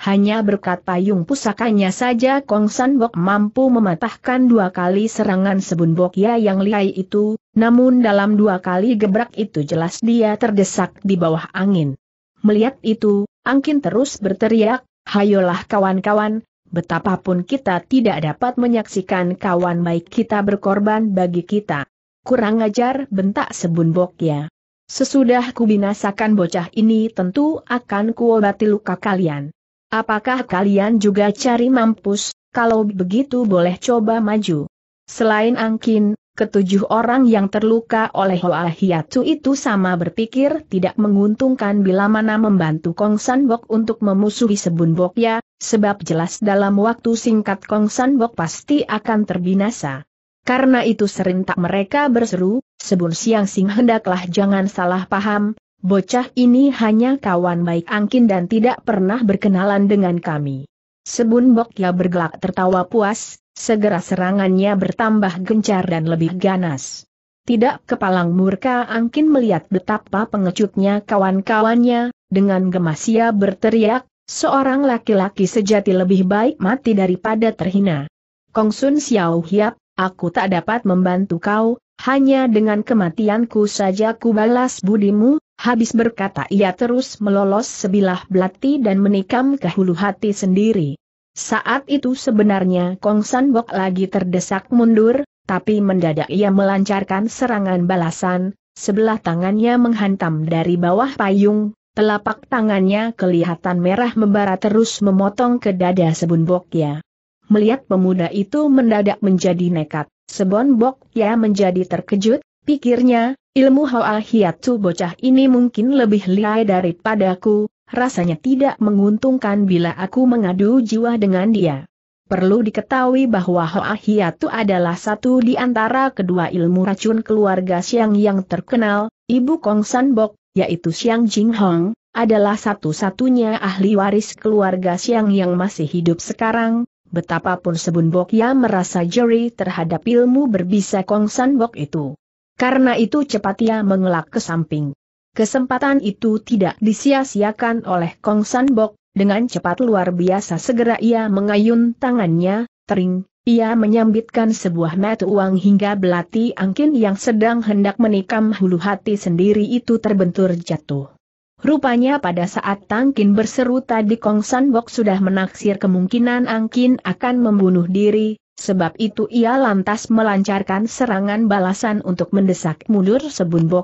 Hanya berkat payung pusakanya saja Kong San Bok mampu mematahkan dua kali serangan Sebun Bokya yang lihai itu, namun dalam dua kali gebrak itu jelas dia terdesak di bawah angin. Melihat itu, Angkin terus berteriak, Hayolah kawan-kawan, betapapun kita tidak dapat menyaksikan kawan baik kita berkorban bagi kita. Kurang ajar bentak Sebun Bokya. Sesudah kubinasakan bocah ini tentu akan kuobati luka kalian. Apakah kalian juga cari mampus, kalau begitu boleh coba maju. Selain Angkin, ketujuh orang yang terluka oleh Hoa Hiatu itu sama berpikir tidak menguntungkan bila mana membantu Kong San Bok untuk memusuhi Sebun Bok ya, sebab jelas dalam waktu singkat Kong San Bok pasti akan terbinasa. Karena itu serentak mereka berseru, sebun siang sing hendaklah jangan salah paham, Bocah ini hanya kawan baik Angkin dan tidak pernah berkenalan dengan kami. Sebun Bokya bergelak tertawa puas, segera serangannya bertambah gencar dan lebih ganas. Tidak kepalang murka Angkin melihat betapa pengecutnya kawan-kawannya, dengan gemas ia berteriak, seorang laki-laki sejati lebih baik mati daripada terhina. Kongsun Xiao Hiap, aku tak dapat membantu kau, hanya dengan kematianku saja ku balas budimu, Habis berkata ia terus melolos sebilah belati dan menikam ke hulu hati sendiri. Saat itu sebenarnya Kong San Bok lagi terdesak mundur, tapi mendadak ia melancarkan serangan balasan, sebelah tangannya menghantam dari bawah payung, telapak tangannya kelihatan merah membara terus memotong ke dada Sebun ya. Melihat pemuda itu mendadak menjadi nekat, Sebon ya menjadi terkejut, Pikirnya, ilmu Hoa Hiatsu bocah ini mungkin lebih lihai aku, rasanya tidak menguntungkan bila aku mengadu jiwa dengan dia. Perlu diketahui bahwa Hoa Hiatu adalah satu di antara kedua ilmu racun keluarga Xiang yang terkenal, Ibu Kong San Bok, yaitu Xiang Jing Hong, adalah satu-satunya ahli waris keluarga Xiang yang masih hidup sekarang, betapapun Sebun Bok yang merasa jeri terhadap ilmu berbisa Kong San Bok itu. Karena itu cepat ia mengelak ke samping. Kesempatan itu tidak disia-siakan oleh Kong San Bok, dengan cepat luar biasa segera ia mengayun tangannya, tering, ia menyambitkan sebuah mata uang hingga belati angkin yang sedang hendak menikam hulu hati sendiri itu terbentur jatuh. Rupanya pada saat Tangkin berseru tadi Kong San Bok sudah menaksir kemungkinan Angkin akan membunuh diri, sebab itu ia lantas melancarkan serangan balasan untuk mendesak mundur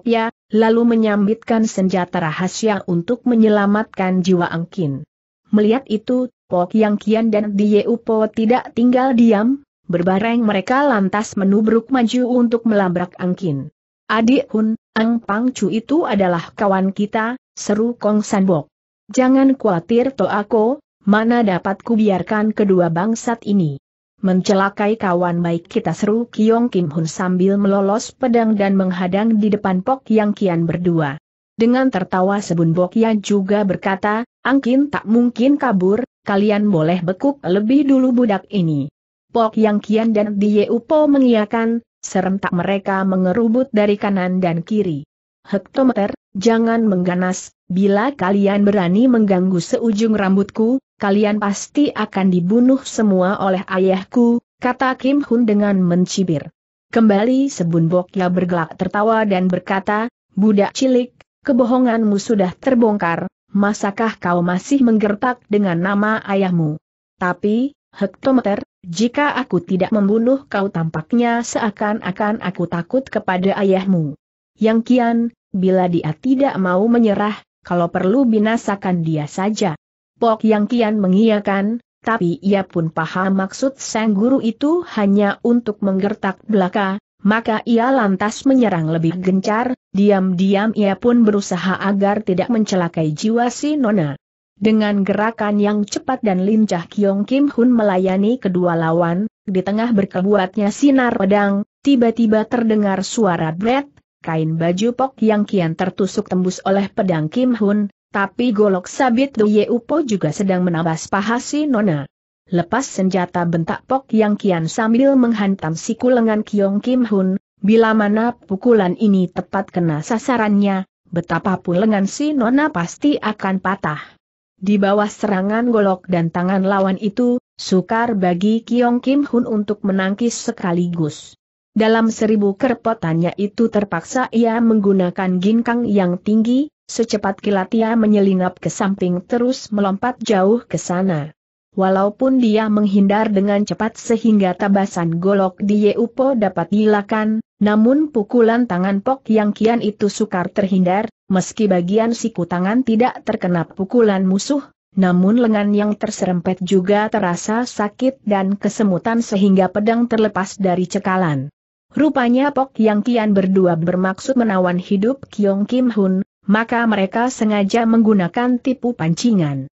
ya, lalu menyambitkan senjata rahasia untuk menyelamatkan jiwa Angkin. Melihat itu, Pok Yang Kian dan Upo tidak tinggal diam, berbareng mereka lantas menubruk maju untuk melabrak Angkin. Adik Hun, Ang Pang Chu itu adalah kawan kita, seru Kong Sanbok. Jangan khawatir To Ako, mana dapat kubiarkan kedua bangsat ini. Mencelakai kawan baik kita seru Kiong Kim Hun sambil melolos pedang dan menghadang di depan Pok Yang Kian berdua. Dengan tertawa sebun Pok Yang juga berkata, Angkin tak mungkin kabur, kalian boleh bekuk lebih dulu budak ini. Pok Yang Kian dan Die Upo mengiakan, serentak mereka mengerubut dari kanan dan kiri. Hektometer, jangan mengganas, bila kalian berani mengganggu seujung rambutku, kalian pasti akan dibunuh semua oleh ayahku, kata Kim Hun dengan mencibir. Kembali Sebun Bokya bergelak tertawa dan berkata, budak cilik, kebohonganmu sudah terbongkar, masakah kau masih menggertak dengan nama ayahmu? Tapi, hektometer, jika aku tidak membunuh kau tampaknya seakan-akan aku takut kepada ayahmu. Yang kian, bila dia tidak mau menyerah, kalau perlu binasakan dia saja. Pok yang kian mengiyakan, tapi ia pun paham maksud sang guru itu hanya untuk menggertak belaka, maka ia lantas menyerang lebih gencar, diam-diam ia pun berusaha agar tidak mencelakai jiwa si Nona. Dengan gerakan yang cepat dan lincah Kyong Kim Hun melayani kedua lawan, di tengah berkebuatnya sinar pedang, tiba-tiba terdengar suara bret, kain baju Pok yang kian tertusuk tembus oleh pedang Kim Hun, tapi golok sabit Doye Upo juga sedang menabas paha si Nona. Lepas senjata bentak Pok Yang Kian sambil menghantam siku lengan Kiong Kim Hun, bila mana pukulan ini tepat kena sasarannya, betapapun lengan si Nona pasti akan patah. Di bawah serangan golok dan tangan lawan itu, sukar bagi Kiong Kim Hun untuk menangkis sekaligus. Dalam seribu kerpotannya itu terpaksa ia menggunakan ginkang yang tinggi, Secepat kilat ia menyelinap ke samping terus melompat jauh ke sana. Walaupun dia menghindar dengan cepat sehingga tabasan golok di Yeupo dapat dilakan, namun pukulan tangan Pok yang kian itu sukar terhindar, meski bagian siku tangan tidak terkena pukulan musuh, namun lengan yang terserempet juga terasa sakit dan kesemutan sehingga pedang terlepas dari cekalan. Rupanya Pok Yang Kian berdua bermaksud menawan hidup Kyong Kim Hun, maka mereka sengaja menggunakan tipu pancingan.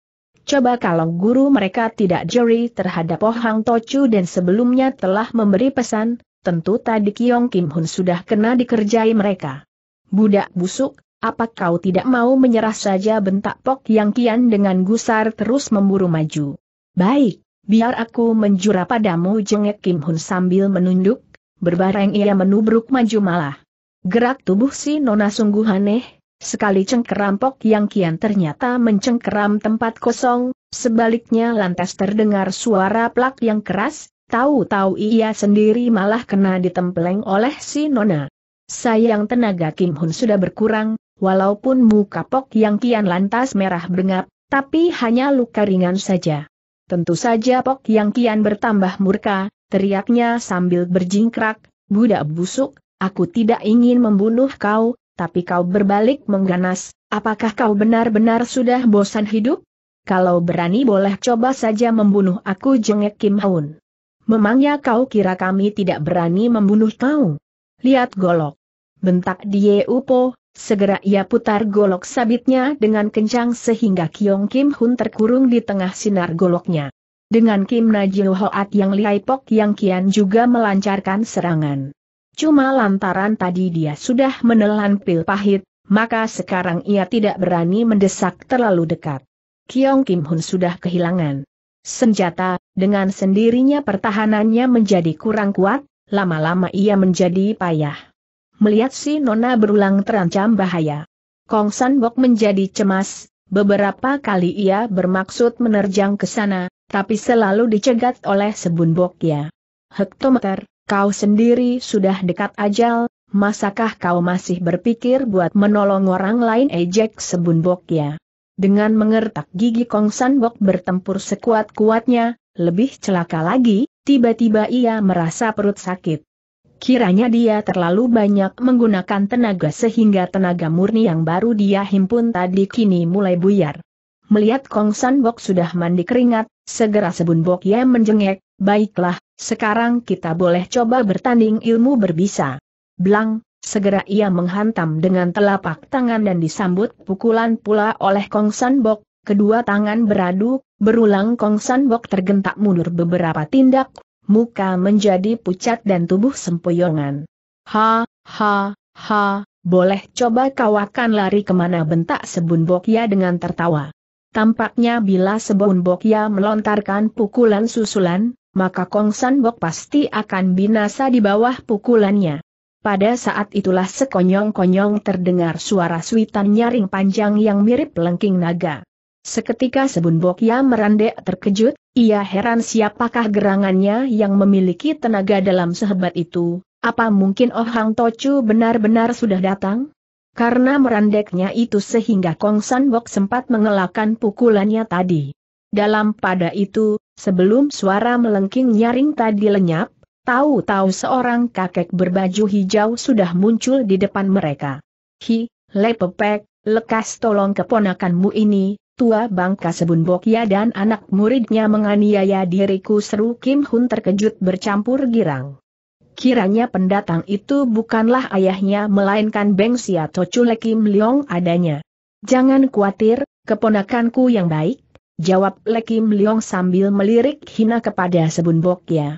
Coba kalau guru mereka tidak jeri terhadap Oh Hang Tochu dan sebelumnya telah memberi pesan, tentu tadi Kiong Kim Hun sudah kena dikerjai mereka. Budak busuk, apa kau tidak mau menyerah saja bentak Pok Yang Kian dengan gusar terus memburu maju? Baik, biar aku menjura padamu jengek Kim Hun sambil menunduk, berbareng ia menubruk maju malah. Gerak tubuh si Nona sungguh aneh, Sekali cengkeram pok yang kian ternyata mencengkeram tempat kosong, sebaliknya lantas terdengar suara plak yang keras, tahu-tahu ia sendiri malah kena ditempeleng oleh si Nona. Sayang tenaga Kim Hun sudah berkurang, walaupun muka Pok yang kian lantas merah bengap, tapi hanya luka ringan saja. Tentu saja Pok yang kian bertambah murka, teriaknya sambil berjingkrak, budak busuk, aku tidak ingin membunuh kau, tapi kau berbalik mengganas, apakah kau benar-benar sudah bosan hidup? Kalau berani boleh coba saja membunuh aku jengek Kim Haun. Memangnya kau kira kami tidak berani membunuh kau? Lihat golok. Bentak Die Upo, segera ia putar golok sabitnya dengan kencang sehingga Kiong Kim Hun terkurung di tengah sinar goloknya. Dengan Kim Najil Hoat yang lihai Pok yang Kian juga melancarkan serangan. Cuma lantaran tadi dia sudah menelan pil pahit, maka sekarang ia tidak berani mendesak terlalu dekat. Kiong Kim Hun sudah kehilangan senjata, dengan sendirinya pertahanannya menjadi kurang kuat, lama-lama ia menjadi payah. Melihat si Nona berulang terancam bahaya. Kong San Bok menjadi cemas, beberapa kali ia bermaksud menerjang ke sana, tapi selalu dicegat oleh sebun Bok ya. Hektometer, Kau sendiri sudah dekat ajal, masakah kau masih berpikir buat menolong orang lain ejek sebunbok ya? Dengan mengertak gigi Kong Sanbok bertempur sekuat-kuatnya, lebih celaka lagi, tiba-tiba ia merasa perut sakit. Kiranya dia terlalu banyak menggunakan tenaga sehingga tenaga murni yang baru dia himpun tadi kini mulai buyar. Melihat Kong Sanbok sudah mandi keringat, segera Sebun Bok menjengek, baiklah, sekarang kita boleh coba bertanding ilmu berbisa. Blang, segera ia menghantam dengan telapak tangan dan disambut pukulan pula oleh Kong San Bok, kedua tangan beradu, berulang Kong San Bok tergentak mundur beberapa tindak, muka menjadi pucat dan tubuh sempoyongan. Ha, ha, ha, boleh coba kau akan lari kemana bentak Sebun Bokya dengan tertawa. Tampaknya bila Sebun Bokya melontarkan pukulan susulan, maka Kong San Bok pasti akan binasa di bawah pukulannya. Pada saat itulah sekonyong-konyong terdengar suara suitan nyaring panjang yang mirip lengking naga. Seketika Sebun bok ya merandek terkejut, ia heran siapakah gerangannya yang memiliki tenaga dalam sehebat itu, apa mungkin Oh Hang Tochu benar-benar sudah datang? Karena merandeknya itu sehingga Kong San Bok sempat mengelakkan pukulannya tadi. Dalam pada itu, Sebelum suara melengking nyaring tadi lenyap, tahu-tahu seorang kakek berbaju hijau sudah muncul di depan mereka. Hi, lepepek, lekas tolong keponakanmu ini, tua bangka sebun bokya dan anak muridnya menganiaya diriku seru Kim Hun terkejut bercampur girang. Kiranya pendatang itu bukanlah ayahnya melainkan Beng Sia Tocule Kim Leong adanya. Jangan khawatir, keponakanku yang baik, jawab Lekim Leong sambil melirik hina kepada Sebun ya.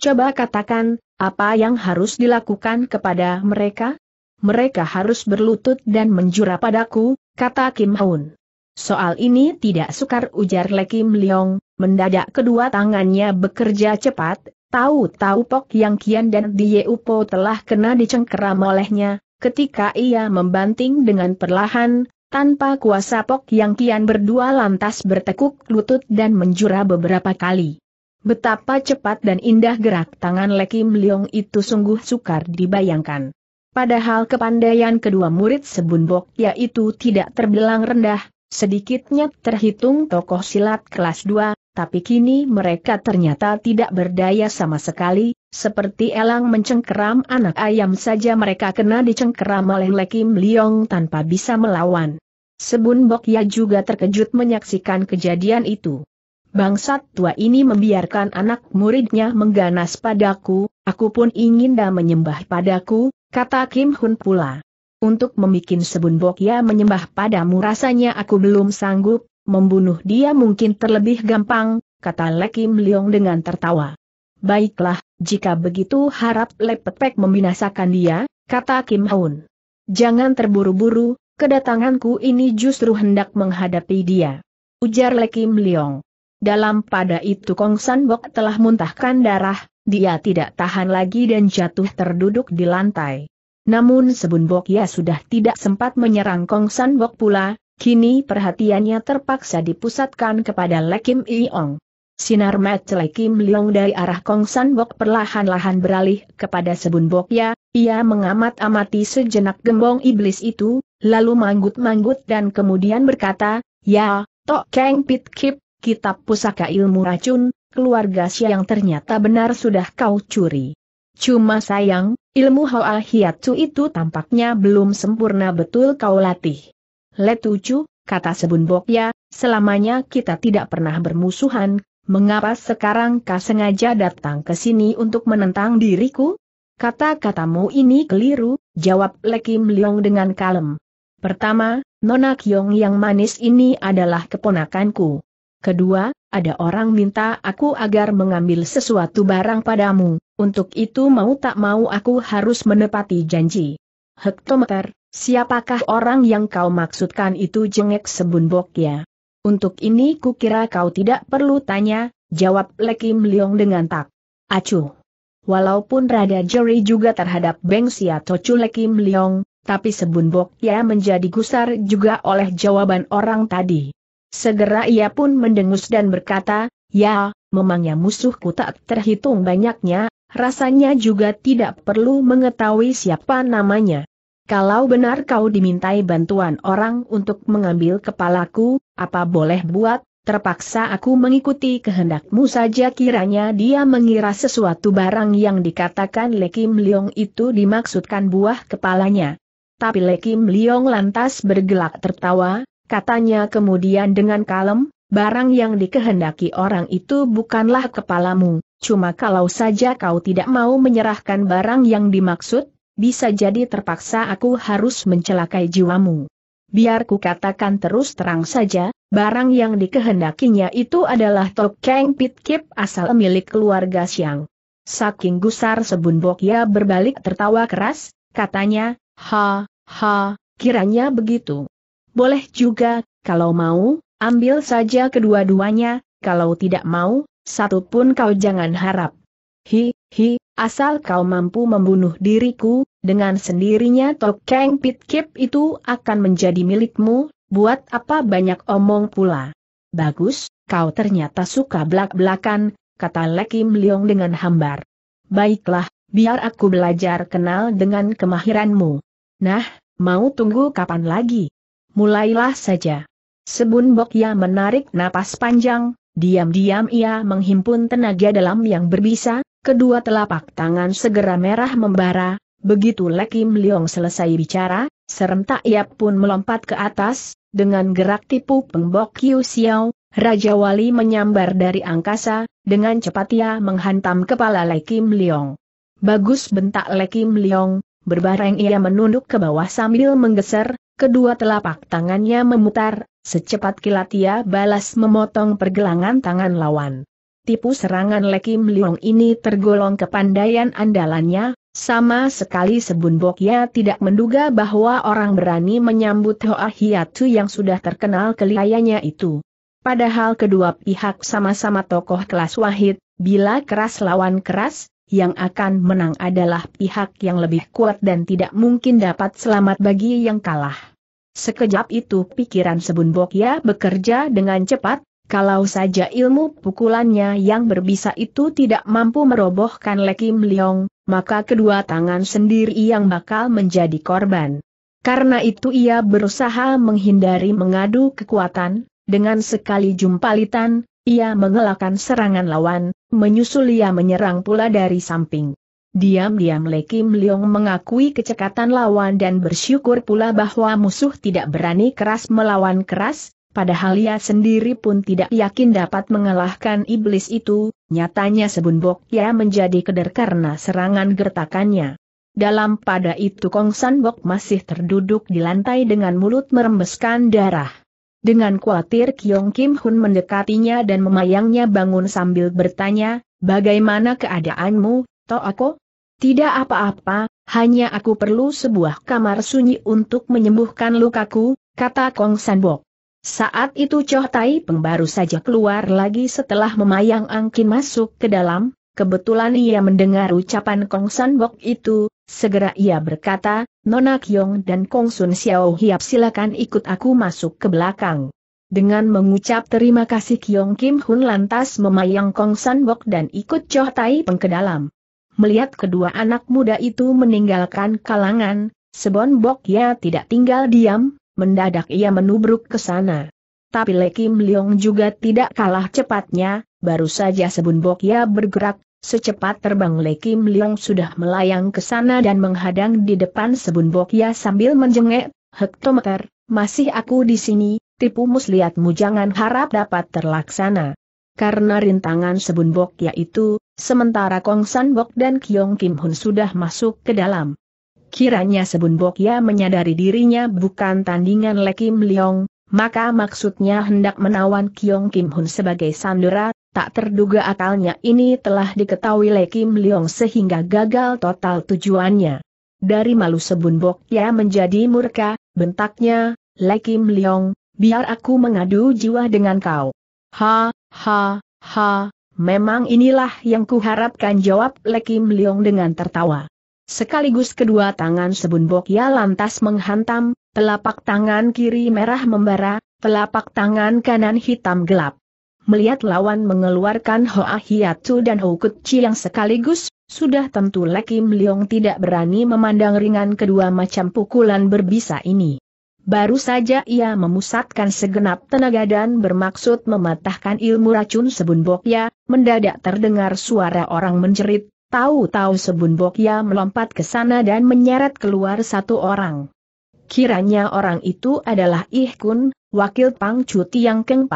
Coba katakan, apa yang harus dilakukan kepada mereka? Mereka harus berlutut dan menjura padaku, kata Kim Haun. Soal ini tidak sukar ujar Lekim Leong, mendadak kedua tangannya bekerja cepat, tahu-tahu Pok Yang Kian dan Upo telah kena dicengkeram olehnya, ketika ia membanting dengan perlahan, tanpa kuasa Pok Yang Kian berdua lantas bertekuk lutut dan menjura beberapa kali. Betapa cepat dan indah gerak tangan Lekim Leong itu sungguh sukar dibayangkan. Padahal kepandaian kedua murid Sebunbok yaitu tidak terbilang rendah, sedikitnya terhitung tokoh silat kelas 2, tapi kini mereka ternyata tidak berdaya sama sekali, seperti elang mencengkeram anak ayam saja mereka kena dicengkeram oleh Lekim Liong tanpa bisa melawan. Sebun Bokya juga terkejut menyaksikan kejadian itu. Bangsat tua ini membiarkan anak muridnya mengganas padaku, aku pun ingin dah menyembah padaku, kata Kim Hun pula. Untuk memikin Sebun Bokya menyembah padamu rasanya aku belum sanggup, membunuh dia mungkin terlebih gampang, kata Lekim Liong dengan tertawa. Baiklah, jika begitu harap Lepetpek membinasakan dia, kata Kim Haun. Jangan terburu-buru, kedatanganku ini justru hendak menghadapi dia. Ujar Le Kim Leong. Dalam pada itu Kong San Bok telah muntahkan darah, dia tidak tahan lagi dan jatuh terduduk di lantai. Namun Sebun Bok ya sudah tidak sempat menyerang Kong San Bok pula, kini perhatiannya terpaksa dipusatkan kepada Le Kim Iong. Sinar mata Kim Leong dari arah Kong San Bok perlahan-lahan beralih kepada Sebun Bok Ya, ia mengamat-amati sejenak gembong iblis itu, lalu manggut-manggut dan kemudian berkata, Ya, Tok Keng Pit Kip, kitab pusaka ilmu racun, keluarga yang ternyata benar sudah kau curi. Cuma sayang, ilmu Hoa Hiatsu itu tampaknya belum sempurna betul kau latih. Letucu, kata Sebun Bok Ya, selamanya kita tidak pernah bermusuhan, Mengapa sekarang kau sengaja datang ke sini untuk menentang diriku? Kata-katamu ini keliru, jawab Lekim Leong dengan kalem. Pertama, Nona Kyong yang manis ini adalah keponakanku. Kedua, ada orang minta aku agar mengambil sesuatu barang padamu, untuk itu mau tak mau aku harus menepati janji. Hektometer, siapakah orang yang kau maksudkan itu jengek sebunbok ya? Untuk ini kukira kau tidak perlu tanya, jawab Lekim Leong dengan tak. Acuh. Walaupun Rada Jeri juga terhadap Beng Siato Lekim Leong, tapi sebunbok ia menjadi gusar juga oleh jawaban orang tadi. Segera ia pun mendengus dan berkata, ya, memangnya musuhku tak terhitung banyaknya, rasanya juga tidak perlu mengetahui siapa namanya. Kalau benar kau dimintai bantuan orang untuk mengambil kepalaku, apa boleh buat, terpaksa aku mengikuti kehendakmu saja kiranya dia mengira sesuatu barang yang dikatakan Le Kim Leong itu dimaksudkan buah kepalanya. Tapi Le Kim Leong lantas bergelak tertawa, katanya kemudian dengan kalem, barang yang dikehendaki orang itu bukanlah kepalamu, cuma kalau saja kau tidak mau menyerahkan barang yang dimaksud, bisa jadi terpaksa aku harus mencelakai jiwamu. Biar ku katakan terus terang saja, barang yang dikehendakinya itu adalah tokeng pit Pitkip asal milik keluarga Siang. Saking gusar Sebun ia berbalik tertawa keras, katanya, ha, ha, kiranya begitu. Boleh juga, kalau mau, ambil saja kedua-duanya, kalau tidak mau, satu pun kau jangan harap. Hi, hi, Asal kau mampu membunuh diriku, dengan sendirinya Tokeng Pit Kip itu akan menjadi milikmu, buat apa banyak omong pula. Bagus, kau ternyata suka belak-belakan, kata Lekim Leong dengan hambar. Baiklah, biar aku belajar kenal dengan kemahiranmu. Nah, mau tunggu kapan lagi? Mulailah saja. Sebun bok ya menarik napas panjang, diam-diam ia menghimpun tenaga dalam yang berbisa, Kedua telapak tangan segera merah membara, begitu Lekim Leong selesai bicara, serentak ia pun melompat ke atas, dengan gerak tipu pengbok Kiu Xiao, Raja Wali menyambar dari angkasa, dengan cepat ia menghantam kepala Lekim Leong. Bagus bentak Lekim Leong, berbareng ia menunduk ke bawah sambil menggeser, kedua telapak tangannya memutar, secepat kilat ia balas memotong pergelangan tangan lawan tipu serangan Lekim Liong ini tergolong kepandaian andalannya, sama sekali Sebunbokya tidak menduga bahwa orang berani menyambut Hoa Hiatu yang sudah terkenal keliayanya itu. Padahal kedua pihak sama-sama tokoh kelas wahid, bila keras lawan keras, yang akan menang adalah pihak yang lebih kuat dan tidak mungkin dapat selamat bagi yang kalah. Sekejap itu pikiran Sebunbokya bekerja dengan cepat, kalau saja ilmu pukulannya yang berbisa itu tidak mampu merobohkan Lekim Liong, maka kedua tangan sendiri yang bakal menjadi korban. Karena itu ia berusaha menghindari mengadu kekuatan, dengan sekali jumpalitan, ia mengelakkan serangan lawan, menyusul ia menyerang pula dari samping. Diam-diam Lekim Leong mengakui kecekatan lawan dan bersyukur pula bahwa musuh tidak berani keras melawan keras, Padahal ia sendiri pun tidak yakin dapat mengalahkan iblis itu, nyatanya sebunbok ia menjadi keder karena serangan gertakannya. Dalam pada itu Kong San Bok masih terduduk di lantai dengan mulut merembeskan darah. Dengan khawatir Kyong Kim Hun mendekatinya dan memayangnya bangun sambil bertanya, bagaimana keadaanmu, Toako? Tidak apa-apa, hanya aku perlu sebuah kamar sunyi untuk menyembuhkan lukaku, kata Kong San Bok. Saat itu Choh Tai Peng baru saja keluar lagi setelah memayang angkin masuk ke dalam, kebetulan ia mendengar ucapan Kong San Bok itu, segera ia berkata, Nona Kyong dan Kong Sun Xiao Hiap silakan ikut aku masuk ke belakang. Dengan mengucap terima kasih Kyong Kim Hun lantas memayang Kong San Bok dan ikut Choh Tai Peng ke dalam. Melihat kedua anak muda itu meninggalkan kalangan, Sebon Bok ya tidak tinggal diam, mendadak ia menubruk ke sana. Tapi Kim Leong juga tidak kalah cepatnya, baru saja sebun bok ia bergerak, secepat terbang Kim Leong sudah melayang ke sana dan menghadang di depan sebun bok ia sambil menjengek, hektometer, masih aku di sini, tipu muslihatmu jangan harap dapat terlaksana. Karena rintangan sebun bok itu, sementara Kong San Bok dan Kiong Kim Hun sudah masuk ke dalam. Kiranya Sebun Bokya menyadari dirinya bukan tandingan Lekim Liong, maka maksudnya hendak menawan Kiong Kim Hun sebagai sandera, tak terduga akalnya ini telah diketahui Lekim Liong sehingga gagal total tujuannya. Dari malu Sebun Bokya menjadi murka, bentaknya, Lekim Liong, biar aku mengadu jiwa dengan kau. Ha, ha, ha, memang inilah yang kuharapkan jawab Lekim Liong dengan tertawa. Sekaligus kedua tangan Sebun Bokya lantas menghantam, telapak tangan kiri merah membara, telapak tangan kanan hitam gelap. Melihat lawan mengeluarkan Hoa Hiatu dan Ho Chi yang sekaligus, sudah tentu Lekim Leong tidak berani memandang ringan kedua macam pukulan berbisa ini. Baru saja ia memusatkan segenap tenaga dan bermaksud mematahkan ilmu racun sebun bokya, mendadak terdengar suara orang menjerit, Tahu-tahu Sebun Bokya melompat ke sana dan menyeret keluar satu orang. Kiranya orang itu adalah Ih Kun, wakil Pang Chu Tiang Keng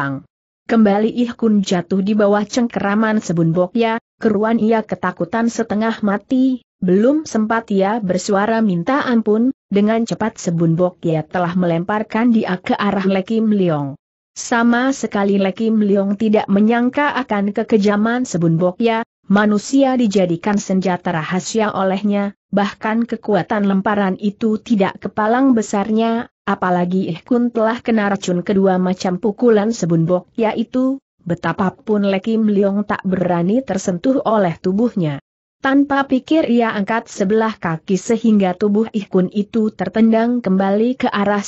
Kembali Ih Kun jatuh di bawah cengkeraman Sebun Bokya, keruan ia ketakutan setengah mati, belum sempat ia bersuara minta ampun, dengan cepat Sebun Bokya telah melemparkan dia ke arah Lekim Leong. Sama sekali Lekim Leong tidak menyangka akan kekejaman Sebun Bokya, Manusia dijadikan senjata rahasia olehnya, bahkan kekuatan lemparan itu tidak kepalang besarnya, apalagi Ihkun telah kena racun kedua macam pukulan sebunbok yaitu, betapapun Lekim Liong tak berani tersentuh oleh tubuhnya. Tanpa pikir ia angkat sebelah kaki sehingga tubuh Ihkun itu tertendang kembali ke arah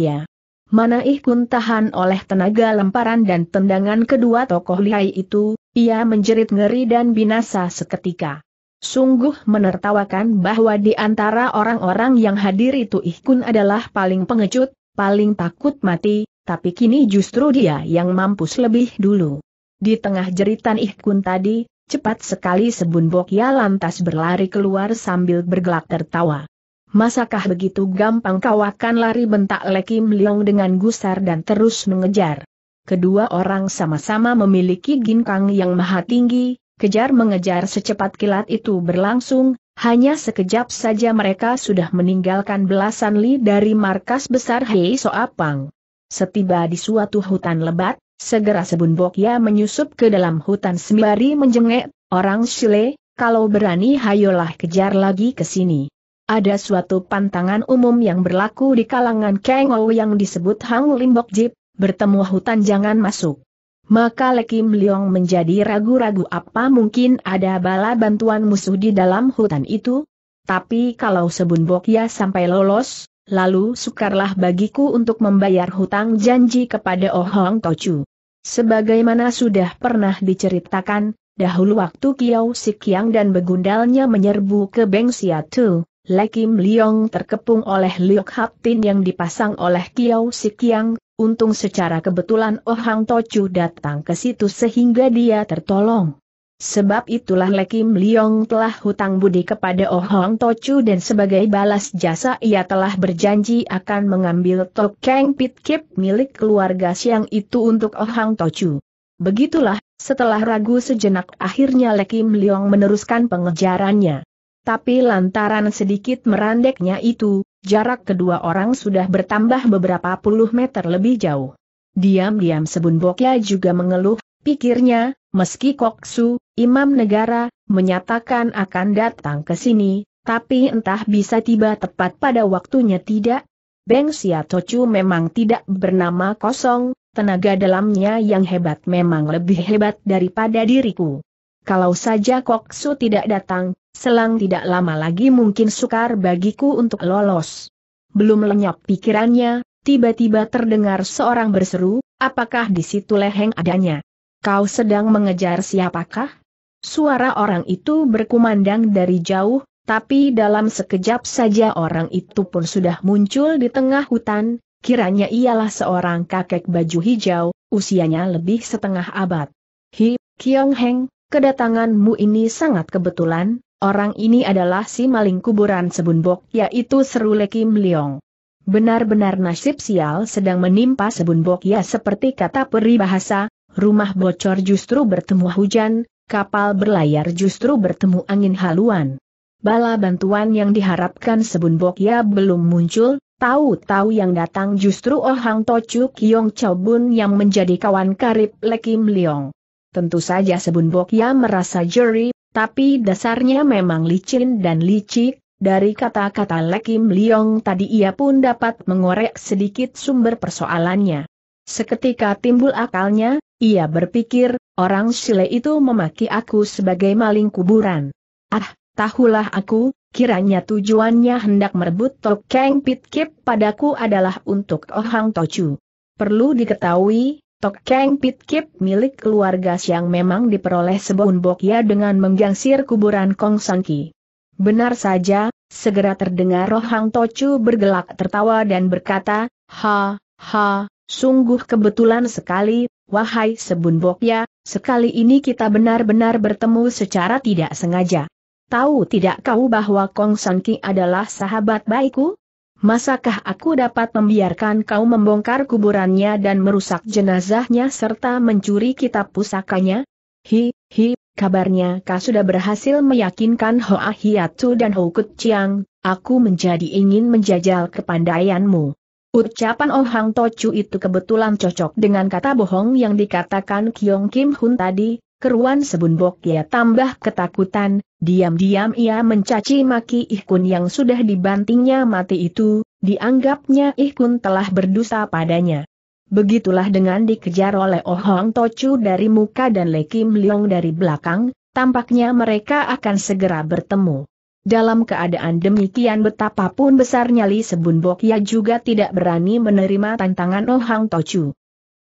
ya. Mana Ihkun tahan oleh tenaga lemparan dan tendangan kedua tokoh lihai itu, ia menjerit ngeri dan binasa seketika. Sungguh menertawakan bahwa di antara orang-orang yang hadir itu Ihkun adalah paling pengecut, paling takut mati, tapi kini justru dia yang mampus lebih dulu. Di tengah jeritan Ihkun tadi, cepat sekali Sebun Bokya lantas berlari keluar sambil bergelak tertawa. Masakah begitu gampang kau akan lari bentak Lekim Liong dengan gusar dan terus mengejar kedua orang sama-sama memiliki ginkang yang maha tinggi, kejar mengejar secepat kilat itu berlangsung, hanya sekejap saja mereka sudah meninggalkan belasan li dari markas besar Hei Soapang. Setiba di suatu hutan lebat, segera Sebun Bokya menyusup ke dalam hutan sembari menjengek, orang Shile, kalau berani hayolah kejar lagi ke sini. Ada suatu pantangan umum yang berlaku di kalangan Kengou yang disebut Hang Limbok Jip, bertemu hutan jangan masuk. Maka Lekim Liong menjadi ragu-ragu apa mungkin ada bala bantuan musuh di dalam hutan itu? Tapi kalau Sebun ya sampai lolos, lalu sukarlah bagiku untuk membayar hutang janji kepada Oh Hong Tochu. Sebagaimana sudah pernah diceritakan, dahulu waktu Kiao Kiang dan begundalnya menyerbu ke Beng Siatu, Lekim Liong terkepung oleh Liok Tin yang dipasang oleh Kiao Kiang. Untung secara kebetulan Ohang Tochu datang ke situ sehingga dia tertolong. Sebab itulah Lekim Liong telah hutang budi kepada Ohang Tochu dan sebagai balas jasa ia telah berjanji akan mengambil Tokeng Pitkip milik keluarga Siang itu untuk Ohang Tochu. Begitulah, setelah ragu sejenak akhirnya Lekim Liong meneruskan pengejarannya. Tapi lantaran sedikit merandeknya itu, Jarak kedua orang sudah bertambah beberapa puluh meter lebih jauh. Diam-diam Sebun Bokya juga mengeluh, pikirnya, meski Koksu, imam negara, menyatakan akan datang ke sini, tapi entah bisa tiba tepat pada waktunya tidak. Beng Sia memang tidak bernama kosong, tenaga dalamnya yang hebat memang lebih hebat daripada diriku kalau saja Koksu tidak datang, selang tidak lama lagi mungkin sukar bagiku untuk lolos. Belum lenyap pikirannya, tiba-tiba terdengar seorang berseru, apakah di situ leheng adanya? Kau sedang mengejar siapakah? Suara orang itu berkumandang dari jauh, tapi dalam sekejap saja orang itu pun sudah muncul di tengah hutan, kiranya ialah seorang kakek baju hijau, usianya lebih setengah abad. Hi, Kiong Heng, Kedatanganmu ini sangat kebetulan, orang ini adalah si maling kuburan Sebunbok yaitu Kim Leong. Benar-benar nasib sial sedang menimpa Sebunbok ya seperti kata peribahasa, rumah bocor justru bertemu hujan, kapal berlayar justru bertemu angin haluan. Bala bantuan yang diharapkan Sebunbok ya belum muncul, Tahu-tahu yang datang justru Ohang Tochuk Yong Chobun yang menjadi kawan karib Lekim Leong. Tentu saja Sebun Bokya merasa juri, tapi dasarnya memang licin dan licik, dari kata-kata Lekim Liong tadi ia pun dapat mengorek sedikit sumber persoalannya. Seketika timbul akalnya, ia berpikir, orang Sile itu memaki aku sebagai maling kuburan. Ah, tahulah aku, kiranya tujuannya hendak merebut Tok Pitkip padaku adalah untuk Ohang Tochu. Perlu diketahui, Tokeng Pitkip milik keluarga Siang memang diperoleh sebelum ya dengan menggangsir kuburan Kong Sanki. Benar saja, segera terdengar Roh Rohang Tocu bergelak tertawa dan berkata, Ha, ha, sungguh kebetulan sekali, wahai Sebun Bokya, sekali ini kita benar-benar bertemu secara tidak sengaja. Tahu tidak kau bahwa Kong Sanki adalah sahabat baikku? Masakah aku dapat membiarkan kau membongkar kuburannya dan merusak jenazahnya serta mencuri kitab pusakanya? Hi, hi, kabarnya kau sudah berhasil meyakinkan Hoa Hiatu dan Ho Kut Chiang, aku menjadi ingin menjajal kepandaianmu. Ucapan Oh Hang Tochu itu kebetulan cocok dengan kata bohong yang dikatakan Kyong Kim Hun tadi, Keruan Sebunbok ya tambah ketakutan, diam-diam ia mencaci maki Ihkun yang sudah dibantingnya mati itu, dianggapnya Ihkun telah berdosa padanya. Begitulah dengan dikejar oleh Oh Hong Tochu dari muka dan Le Kim Leong dari belakang, tampaknya mereka akan segera bertemu. Dalam keadaan demikian betapapun besarnya Li Sebunbok ya juga tidak berani menerima tantangan Oh Tochu.